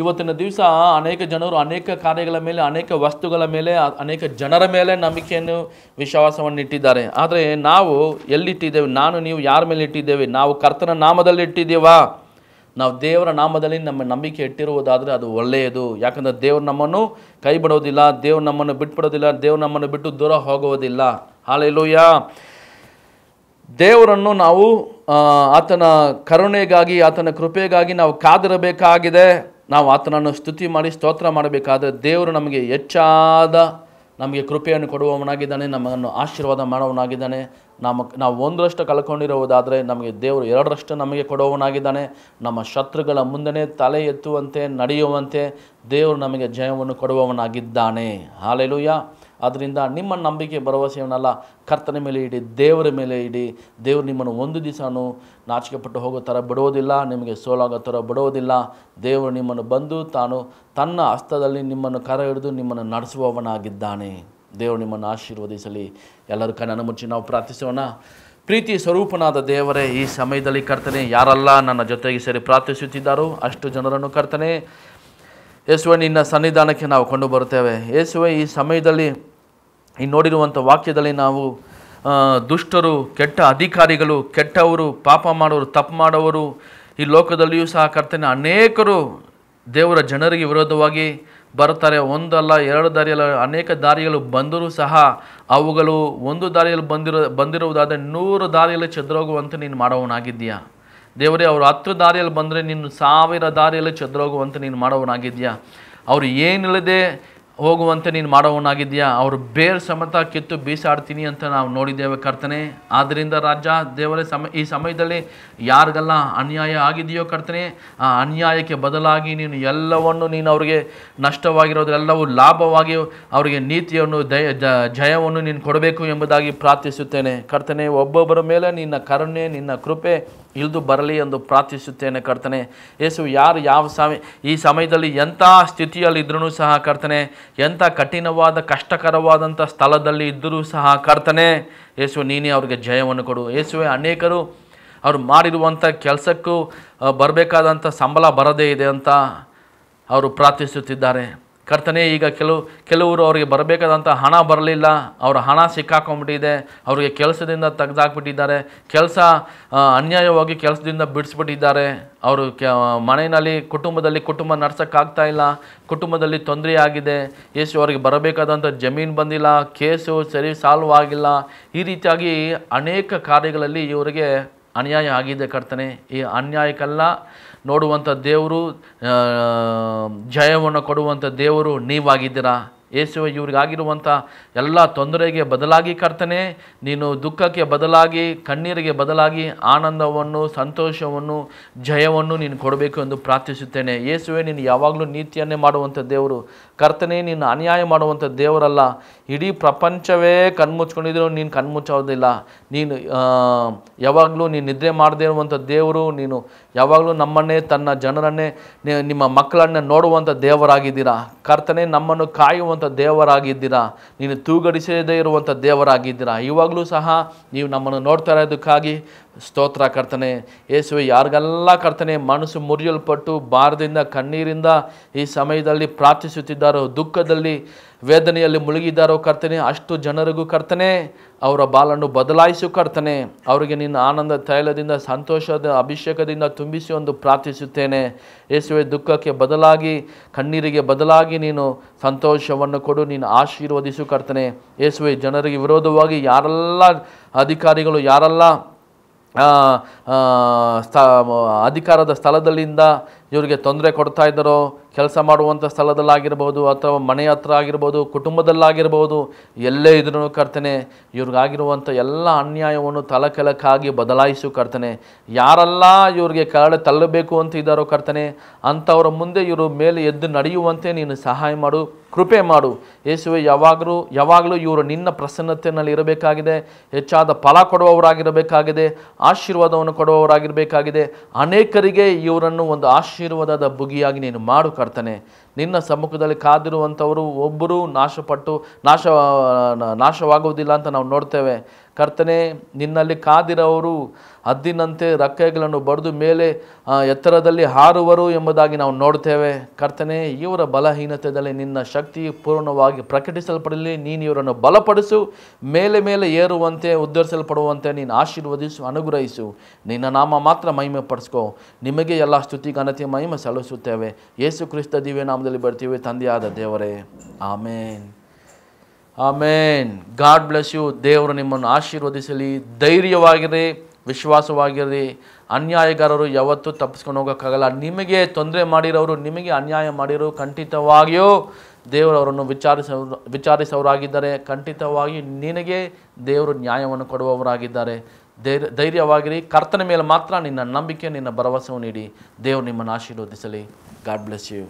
ಇವತ್ತಿನ ದಿವಸ ಅನೇಕ ಜನರು ಅನೇಕ ಕಾರ್ಯಗಳ ಮೇಲೆ ಅನೇಕ ವಸ್ತುಗಳ ಮೇಲೆ ಅನೇಕ ಜನರ ಮೇಲೆ ನಂಬಿಕೆಯನ್ನು ವಿಶ್ವಾಸವನ್ನು ಇಟ್ಟಿದ್ದಾರೆ ಆದರೆ ನಾವು ಎಲ್ಲಿಟ್ಟಿದ್ದೇವೆ ನಾನು ನೀವು ಯಾರ ಮೇಲೆ ಇಟ್ಟಿದ್ದೇವೆ ನಾವು ಕರ್ತನ ನಾಮದಲ್ಲಿ ಇಟ್ಟಿದ್ದೇವಾ ನಾವು ದೇವರ ನಾಮದಲ್ಲಿ ನಮ್ಮ ನಂಬಿಕೆ ಇಟ್ಟಿರುವುದಾದರೆ ಅದು ಒಳ್ಳೆಯದು ಯಾಕಂದರೆ ದೇವರು ನಮ್ಮನ್ನು ಕೈ ಬಿಡೋದಿಲ್ಲ ದೇವರು ನಮ್ಮನ್ನು ಬಿಟ್ಬಿಡೋದಿಲ್ಲ ದೇವ್ರು ನಮ್ಮನ್ನು ಬಿಟ್ಟು ದೂರ ಹೋಗುವುದಿಲ್ಲ ಹಾಲೆಲೂಯ ದೇವರನ್ನು ನಾವು ಆತನ ಕರುಣೆಗಾಗಿ ಆತನ ಕೃಪೆಗಾಗಿ ನಾವು ಕಾದಿರಬೇಕಾಗಿದೆ ನಾವು ಆತನನ್ನು ಸ್ತುತಿ ಮಾಡಿ ಸ್ತೋತ್ರ ಮಾಡಬೇಕಾದರೆ ದೇವರು ನಮಗೆ ಹೆಚ್ಚಾದ ನಮಗೆ ಕೃಪೆಯನ್ನು ಕೊಡುವವನಾಗಿದ್ದಾನೆ ನಮ್ಮನ್ನು ಆಶೀರ್ವಾದ ಮಾಡುವವನಾಗಿದ್ದಾನೆ ನಮ್ಮ ನಾವು ಒಂದರಷ್ಟು ಕಳ್ಕೊಂಡಿರುವುದಾದರೆ ನಮಗೆ ದೇವರು ಎರಡರಷ್ಟು ನಮಗೆ ಕೊಡುವವನಾಗಿದ್ದಾನೆ ನಮ್ಮ ಶತ್ರುಗಳ ಮುಂದೆನೇ ತಲೆ ಎತ್ತುವಂತೆ ನಡೆಯುವಂತೆ ದೇವರು ನಮಗೆ ಜಯವನ್ನು ಕೊಡುವವನಾಗಿದ್ದಾನೆ ಹಾಲೆಲುಯ್ಯ ಅದರಿಂದ ನಿಮ್ಮ ನಂಬಿಕೆ ಭರವಸೆಯನ್ನೆಲ್ಲ ಕರ್ತನ ಮೇಲೆ ಇಡಿ ದೇವರ ಮೇಲೆ ಇಡಿ ದೇವರು ನಿಮ್ಮನ್ನು ಒಂದು ನಾಚಿಕೆ ಪಟ್ಟು ಹೋಗೋ ಥರ ಬಿಡುವುದಿಲ್ಲ ನಿಮಗೆ ಸೋಲಾಗೋ ಥರ ಬಿಡುವುದಿಲ್ಲ ದೇವರು ನಿಮ್ಮನ್ನು ಬಂದು ತಾನು ತನ್ನ ಹಸ್ತದಲ್ಲಿ ನಿಮ್ಮನ್ನು ಕರೆ ಹಿಡಿದು ನಿಮ್ಮನ್ನು ನಡೆಸುವವನಾಗಿದ್ದಾನೆ ದೇವರು ನಿಮ್ಮನ್ನು ಆಶೀರ್ವದಿಸಲಿ ಎಲ್ಲರೂ ಕಣ್ಣನ್ನು ಮುಚ್ಚಿ ನಾವು ಪ್ರಾರ್ಥಿಸೋಣ ಪ್ರೀತಿ ಸ್ವರೂಪನಾದ ದೇವರೇ ಈ ಸಮಯದಲ್ಲಿ ಕರ್ತನೆ ಯಾರೆಲ್ಲ ನನ್ನ ಜೊತೆಗೆ ಸೇರಿ ಪ್ರಾರ್ಥಿಸುತ್ತಿದ್ದಾರೋ ಅಷ್ಟು ಜನರನ್ನು ಕರ್ತನೆ ಯೇಸುವೆ ನಿನ್ನ ಸನ್ನಿಧಾನಕ್ಕೆ ನಾವು ಕೊಂಡು ಬರುತ್ತೇವೆ ಯೇಸುವೆ ಈ ಸಮಯದಲ್ಲಿ ಈ ನೋಡಿರುವಂಥ ವಾಕ್ಯದಲ್ಲಿ ನಾವು ದುಷ್ಟರು ಕೆಟ್ಟ ಅಧಿಕಾರಿಗಳು ಕೆಟ್ಟವರು ಪಾಪ ಮಾಡೋರು ತಪ್ಪು ಮಾಡೋವರು ಈ ಲೋಕದಲ್ಲಿಯೂ ಸಹ ಕರ್ತನೆ ಅನೇಕರು ದೇವರ ಜನರಿಗೆ ವಿರೋಧವಾಗಿ ಬರ್ತಾರೆ ಒಂದಲ್ಲ ಎರಡು ದಾರಿಯಲ್ಲ ಅನೇಕ ದಾರಿಗಳು ಬಂದರೂ ಸಹ ಅವುಗಳು ಒಂದು ದಾರಿಯಲ್ಲಿ ಬಂದಿರೋ ಬಂದಿರುವುದಾದರೆ ನೂರು ದಾರಿಯಲ್ಲಿ ಚದ್ರೋಗುವಂತೆ ನೀನು ಮಾಡೋವನಾಗಿದ್ದೀಯಾ ದೇವರೇ ಅವರು ಹತ್ತು ದಾರಿಯಲ್ಲಿ ಬಂದರೆ ನೀನು ಸಾವಿರ ದಾರಿಯಲ್ಲಿ ಚದುರೋಗುವಂತೆ ನೀನು ಮಾಡೋವನಾಗಿದ್ದೀಯಾ ಅವರು ಏನಿಲ್ಲದೆ ಹೋಗುವಂತೆ ನೀನು ಮಾಡೋವನಾಗಿದೆಯಾ ಅವರು ಬೇರ್ ಸಮತ ಕಿತ್ತು ಬೀಸಾಡ್ತೀನಿ ಅಂತ ನಾವು ನೋಡಿದ್ದೇವೆ ಕರ್ತನೆ ಆದ್ದರಿಂದ ರಾಜ ದೇವರ ಸಮ ಈ ಸಮಯದಲ್ಲಿ ಯಾರಿಗೆಲ್ಲ ಅನ್ಯಾಯ ಆಗಿದೆಯೋ ಕರ್ತನೆ ಆ ಅನ್ಯಾಯಕ್ಕೆ ಬದಲಾಗಿ ನೀನು ಎಲ್ಲವನ್ನು ನೀನು ಅವರಿಗೆ ನಷ್ಟವಾಗಿರೋದೆಲ್ಲವೂ ಲಾಭವಾಗಿ ಅವರಿಗೆ ನೀತಿಯನ್ನು ದಯ ಜಯವನ್ನು ನೀನು ಕೊಡಬೇಕು ಎಂಬುದಾಗಿ ಪ್ರಾರ್ಥಿಸುತ್ತೇನೆ ಕರ್ತನೆ ಒಬ್ಬೊಬ್ಬರ ಮೇಲೆ ನಿನ್ನ ಕರುಣೆ ನಿನ್ನ ಕೃಪೆ ಇಳಿದು ಬರಲಿ ಎಂದು ಪ್ರಾರ್ಥಿಸುತ್ತೇನೆ ಕರ್ತನೆ ಯೇಸು ಯಾರು ಯಾವ ಸಮಯ ಈ ಸಮಯದಲ್ಲಿ ಎಂಥ ಸ್ಥಿತಿಯಲ್ಲಿದ್ರೂ ಸಹ ಕರ್ತನೆ ಎಂಥ ಕಠಿಣವಾದ ಕಷ್ಟಕರವಾದಂಥ ಸ್ಥಳದಲ್ಲಿ ಇದ್ದರೂ ಸಹ ಕರ್ತನೆ ಯೇಸು ನೀನೇ ಅವ್ರಿಗೆ ಜಯವನ್ನು ಕೊಡು ಯೇಸುವೆ ಅನೇಕರು ಅವರು ಮಾಡಿರುವಂಥ ಕೆಲಸಕ್ಕೂ ಬರಬೇಕಾದಂಥ ಸಂಬಳ ಬರದೇ ಇದೆ ಅಂತ ಅವರು ಪ್ರಾರ್ಥಿಸುತ್ತಿದ್ದಾರೆ ಕರ್ತನೆ ಈಗ ಕೆಲವು ಕೆಲವರು ಅವರಿಗೆ ಬರಬೇಕಾದಂಥ ಹಣ ಬರಲಿಲ್ಲ ಅವರ ಹಣ ಸಿಕ್ಕಾಕೊಂಡ್ಬಿಟ್ಟಿದೆ ಅವರಿಗೆ ಕೆಲಸದಿಂದ ತೆಗೆದಾಕ್ಬಿಟ್ಟಿದ್ದಾರೆ ಕೆಲಸ ಅನ್ಯಾಯವಾಗಿ ಕೆಲಸದಿಂದ ಬಿಡಿಸ್ಬಿಟ್ಟಿದ್ದಾರೆ ಅವರು ಕೆ ಮನೆಯಲ್ಲಿ ಕುಟುಂಬದಲ್ಲಿ ಕುಟುಂಬ ನಡ್ಸೋಕ್ಕಾಗ್ತಾ ಇಲ್ಲ ಕುಟುಂಬದಲ್ಲಿ ತೊಂದರೆ ಆಗಿದೆ ಎಷ್ಟು ಅವರಿಗೆ ಬರಬೇಕಾದಂಥ ಜಮೀನು ಬಂದಿಲ್ಲ ಕೇಸು ಸರಿ ಸಾಲ್ವ್ ಆಗಿಲ್ಲ ಈ ರೀತಿಯಾಗಿ ಅನೇಕ ಕಾರ್ಯಗಳಲ್ಲಿ ಇವರಿಗೆ ಅನ್ಯಾಯ ಆಗಿದೆ ಕರ್ತನೆ ಈ ಅನ್ಯಾಯಕ್ಕೆಲ್ಲ ನೋಡುವಂಥ ದೇವರು ಜಯವನ್ನು ಕೊಡುವಂಥ ದೇವರು ನೀವಾಗಿದ್ದೀರಾ ಯೇಸುವೆ ಇವ್ರಿಗಾಗಿರುವಂಥ ಎಲ್ಲ ತೊಂದರೆಗೆ ಬದಲಾಗಿ ಕರ್ತನೆ ನೀನು ದುಃಖಕ್ಕೆ ಬದಲಾಗಿ ಕಣ್ಣೀರಿಗೆ ಬದಲಾಗಿ ಆನಂದವನ್ನು ಸಂತೋಷವನ್ನು ಜಯವನ್ನು ನೀನು ಕೊಡಬೇಕು ಎಂದು ಪ್ರಾರ್ಥಿಸುತ್ತೇನೆ ಯೇಸುವೆ ನೀನು ಯಾವಾಗಲೂ ನೀತಿಯನ್ನೇ ಮಾಡುವಂಥ ದೇವರು ಕರ್ತನೆ ನೀನು ಅನ್ಯಾಯ ಮಾಡುವಂಥ ದೇವರಲ್ಲ ಇಡೀ ಪ್ರಪಂಚವೇ ಕಣ್ಮುಚ್ಕೊಂಡಿದ್ರು ನೀನು ಕಣ್ಮುಚ್ಚೋದಿಲ್ಲ ನೀನು ಯಾವಾಗಲೂ ನೀನು ನಿದ್ರೆ ಮಾಡದೇ ಇರುವಂಥ ದೇವರು ನೀನು ಯಾವಾಗಲೂ ನಮ್ಮನ್ನೇ ತನ್ನ ಜನರನ್ನೇ ನಿಮ್ಮ ಮಕ್ಕಳನ್ನೇ ನೋಡುವಂಥ ದೇವರಾಗಿದ್ದೀರಾ ಕರ್ತನೆ ನಮ್ಮನ್ನು ಕಾಯುವಂಥ ಇರುವಂಥ ದೇವರಾಗಿದ್ದೀರಾ ನೀನು ತೂಗಡಿಸದೇ ಇರುವಂಥ ದೇವರಾಗಿದ್ದೀರಾ ಇವಾಗಲೂ ಸಹ ನೀವು ನಮ್ಮನ್ನು ನೋಡ್ತಾ ಇರೋದಕ್ಕಾಗಿ ಸ್ತೋತ್ರ ಕರ್ತನೆ ಯೇಸುವೆ ಯಾರಿಗೆಲ್ಲ ಕರ್ತನೆ ಮನಸ್ಸು ಮುರಿಯಲ್ಪಟ್ಟು ಭಾರದಿಂದ ಕಣ್ಣೀರಿಂದ ಈ ಸಮಯದಲ್ಲಿ ಪ್ರಾರ್ಥಿಸುತ್ತಿದ್ದಾರೋ ದುಃಖದಲ್ಲಿ ವೇದನೆಯಲ್ಲಿ ಮುಳುಗಿದ್ದಾರೋ ಕರ್ತನೆ ಅಷ್ಟು ಜನರಿಗೂ ಕರ್ತನೆ ಅವರ ಬಾಲನ್ನು ಬದಲಾಯಿಸು ಕರ್ತನೆ ಅವರಿಗೆ ನಿನ್ನ ಆನಂದ ತೈಲದಿಂದ ಸಂತೋಷದ ಅಭಿಷೇಕದಿಂದ ತುಂಬಿಸಿ ಒಂದು ಪ್ರಾರ್ಥಿಸುತ್ತೇನೆ ಯೇಸುವೆ ದುಃಖಕ್ಕೆ ಬದಲಾಗಿ ಕಣ್ಣೀರಿಗೆ ಬದಲಾಗಿ ನೀನು ಸಂತೋಷವನ್ನು ಕೊಡು ನೀನು ಆಶೀರ್ವದಿಸು ಕರ್ತನೆ ಯೇಸುವೆ ಜನರಿಗೆ ವಿರೋಧವಾಗಿ ಯಾರೆಲ್ಲ ಅಧಿಕಾರಿಗಳು ಯಾರೆಲ್ಲ ಸ್ಥ ಅಧಿಕಾರದ ಸ್ಥಳದಲ್ಲಿಂದ ಇವರಿಗೆ ತೊಂದರೆ ಕೊಡ್ತಾ ಇದ್ದಾರೋ ಕೆಲಸ ಮಾಡುವಂಥ ಸ್ಥಳದಲ್ಲಾಗಿರ್ಬೋದು ಅಥವಾ ಮನೆ ಹತ್ರ ಆಗಿರ್ಬೋದು ಕುಟುಂಬದಲ್ಲಾಗಿರ್ಬೋದು ಎಲ್ಲೇ ಇದ್ರೂ ಕರ್ತನೆ ಇವ್ರಿಗಾಗಿರುವಂಥ ಎಲ್ಲ ಅನ್ಯಾಯವನ್ನು ತಲಕೆಲಕ್ಕಾಗಿ ಬದಲಾಯಿಸು ಕರ್ತನೆ ಯಾರೆಲ್ಲ ಇವರಿಗೆ ಕರಳೆ ತಳ್ಳಬೇಕು ಅಂತ ಇದ್ದಾರೋ ಕರ್ತನೆ ಅಂಥವ್ರ ಮುಂದೆ ಇವರು ಮೇಲೆ ಎದ್ದು ನಡೆಯುವಂತೆ ನೀನು ಸಹಾಯ ಮಾಡು ಕೃಪೆ ಮಾಡು ಯೇಸುವೆ ಯಾವಾಗಲೂ ಯಾವಾಗಲೂ ಇವರು ನಿನ್ನ ಪ್ರಸನ್ನತೆಯಲ್ಲಿ ಇರಬೇಕಾಗಿದೆ ಹೆಚ್ಚಾದ ಫಲ ಕೊಡುವವರಾಗಿರಬೇಕಾಗಿದೆ ಆಶೀರ್ವಾದವನ್ನು ಕೊಡುವವರಾಗಿರಬೇಕಾಗಿದೆ ಅನೇಕರಿಗೆ ಇವರನ್ನು ಒಂದು ಆಶ್ ಆಶೀರ್ವಾದದ ಬುಗಿಯಾಗಿ ನೀನು ಮಾಡು ಕರ್ತನೆ ನಿನ್ನ ಸಮ್ಮುಖದಲ್ಲಿ ಕಾದಿರುವಂಥವರು ಒಬ್ಬರೂ ನಾಶಪಟ್ಟು ನಾಶ ನಾಶವಾಗುವುದಿಲ್ಲ ಅಂತ ನಾವು ನೋಡ್ತೇವೆ ಕರ್ತನೆ ನಿನ್ನಲ್ಲಿ ಕಾದಿರೋರು ಹದ್ದಿನಂತೆ ರಕ್ಕೆಗಳನ್ನು ಬಡಿದು ಮೇಲೆ ಎತ್ತರದಲ್ಲಿ ಹಾರುವರು ಎಂಬುದಾಗಿ ನಾವು ನೋಡ್ತೇವೆ ಕರ್ತನೆ ಇವರ ಬಲಹೀನತೆಯಲ್ಲಿ ನಿನ್ನ ಶಕ್ತಿ ಪೂರ್ಣವಾಗಿ ಪ್ರಕಟಿಸಲ್ಪಡಲಿ ನೀನು ಇವರನ್ನು ಬಲಪಡಿಸು ಮೇಲೆ ಮೇಲೆ ಏರುವಂತೆ ಉದ್ಧರಿಸಲ್ಪಡುವಂತೆ ನೀನು ಆಶೀರ್ವದಿಸು ಅನುಗ್ರಹಿಸು ನಿನ್ನ ನಾಮ ಮಾತ್ರ ಮಹಿಮೆ ಪಡಿಸ್ಕೊ ನಿಮಗೆ ಎಲ್ಲ ಸ್ತುತಿ ಘನತೆ ಮಹಿಮೆ ಸಲ್ಲಿಸುತ್ತೇವೆ ಯೇಸು ಕ್ರಿಸ್ತ ದಿವ್ಯ ನಾಮದಲ್ಲಿ ಬರ್ತೀವಿ ತಂದೆಯಾದ ದೇವರೇ amen amen God bless you ದೇವರು ನಿಮ್ಮನ್ನು ಆಶೀರ್ವದಿಸಲಿ ಧೈರ್ಯವಾಗಿರಿ ವಿಶ್ವಾಸವಾಗಿರಿ ಅನ್ಯಾಯಗಾರರು ಯಾವತ್ತೂ ತಪ್ಪಿಸ್ಕೊಂಡು ಹೋಗೋಕ್ಕಾಗಲ್ಲ ನಿಮಗೆ ತೊಂದರೆ ಮಾಡಿರೋರು ನಿಮಗೆ ಅನ್ಯಾಯ ಮಾಡಿರೋ ಖಂಡಿತವಾಗಿಯೂ ದೇವರು ಅವರನ್ನು ವಿಚಾರಿಸೋರಾಗಿದ್ದಾರೆ ಖಂಡಿತವಾಗಿ ನಿನಗೆ ದೇವರು ನ್ಯಾಯವನ್ನು ಕೊಡುವವರಾಗಿದ್ದಾರೆ ಧೈರ್ಯ ಧೈರ್ಯವಾಗಿರಿ ಕರ್ತನ ಮೇಲೆ ಮಾತ್ರ ನಿನ್ನ ನಂಬಿಕೆ ನಿನ್ನ ಭರವಸೆ ನೀಡಿ ದೇವರು ನಿಮ್ಮನ್ನು ಆಶೀರ್ವದಿಸಲಿ ಗಾಡ್ ಬ್ಲೆಸ್ ಯು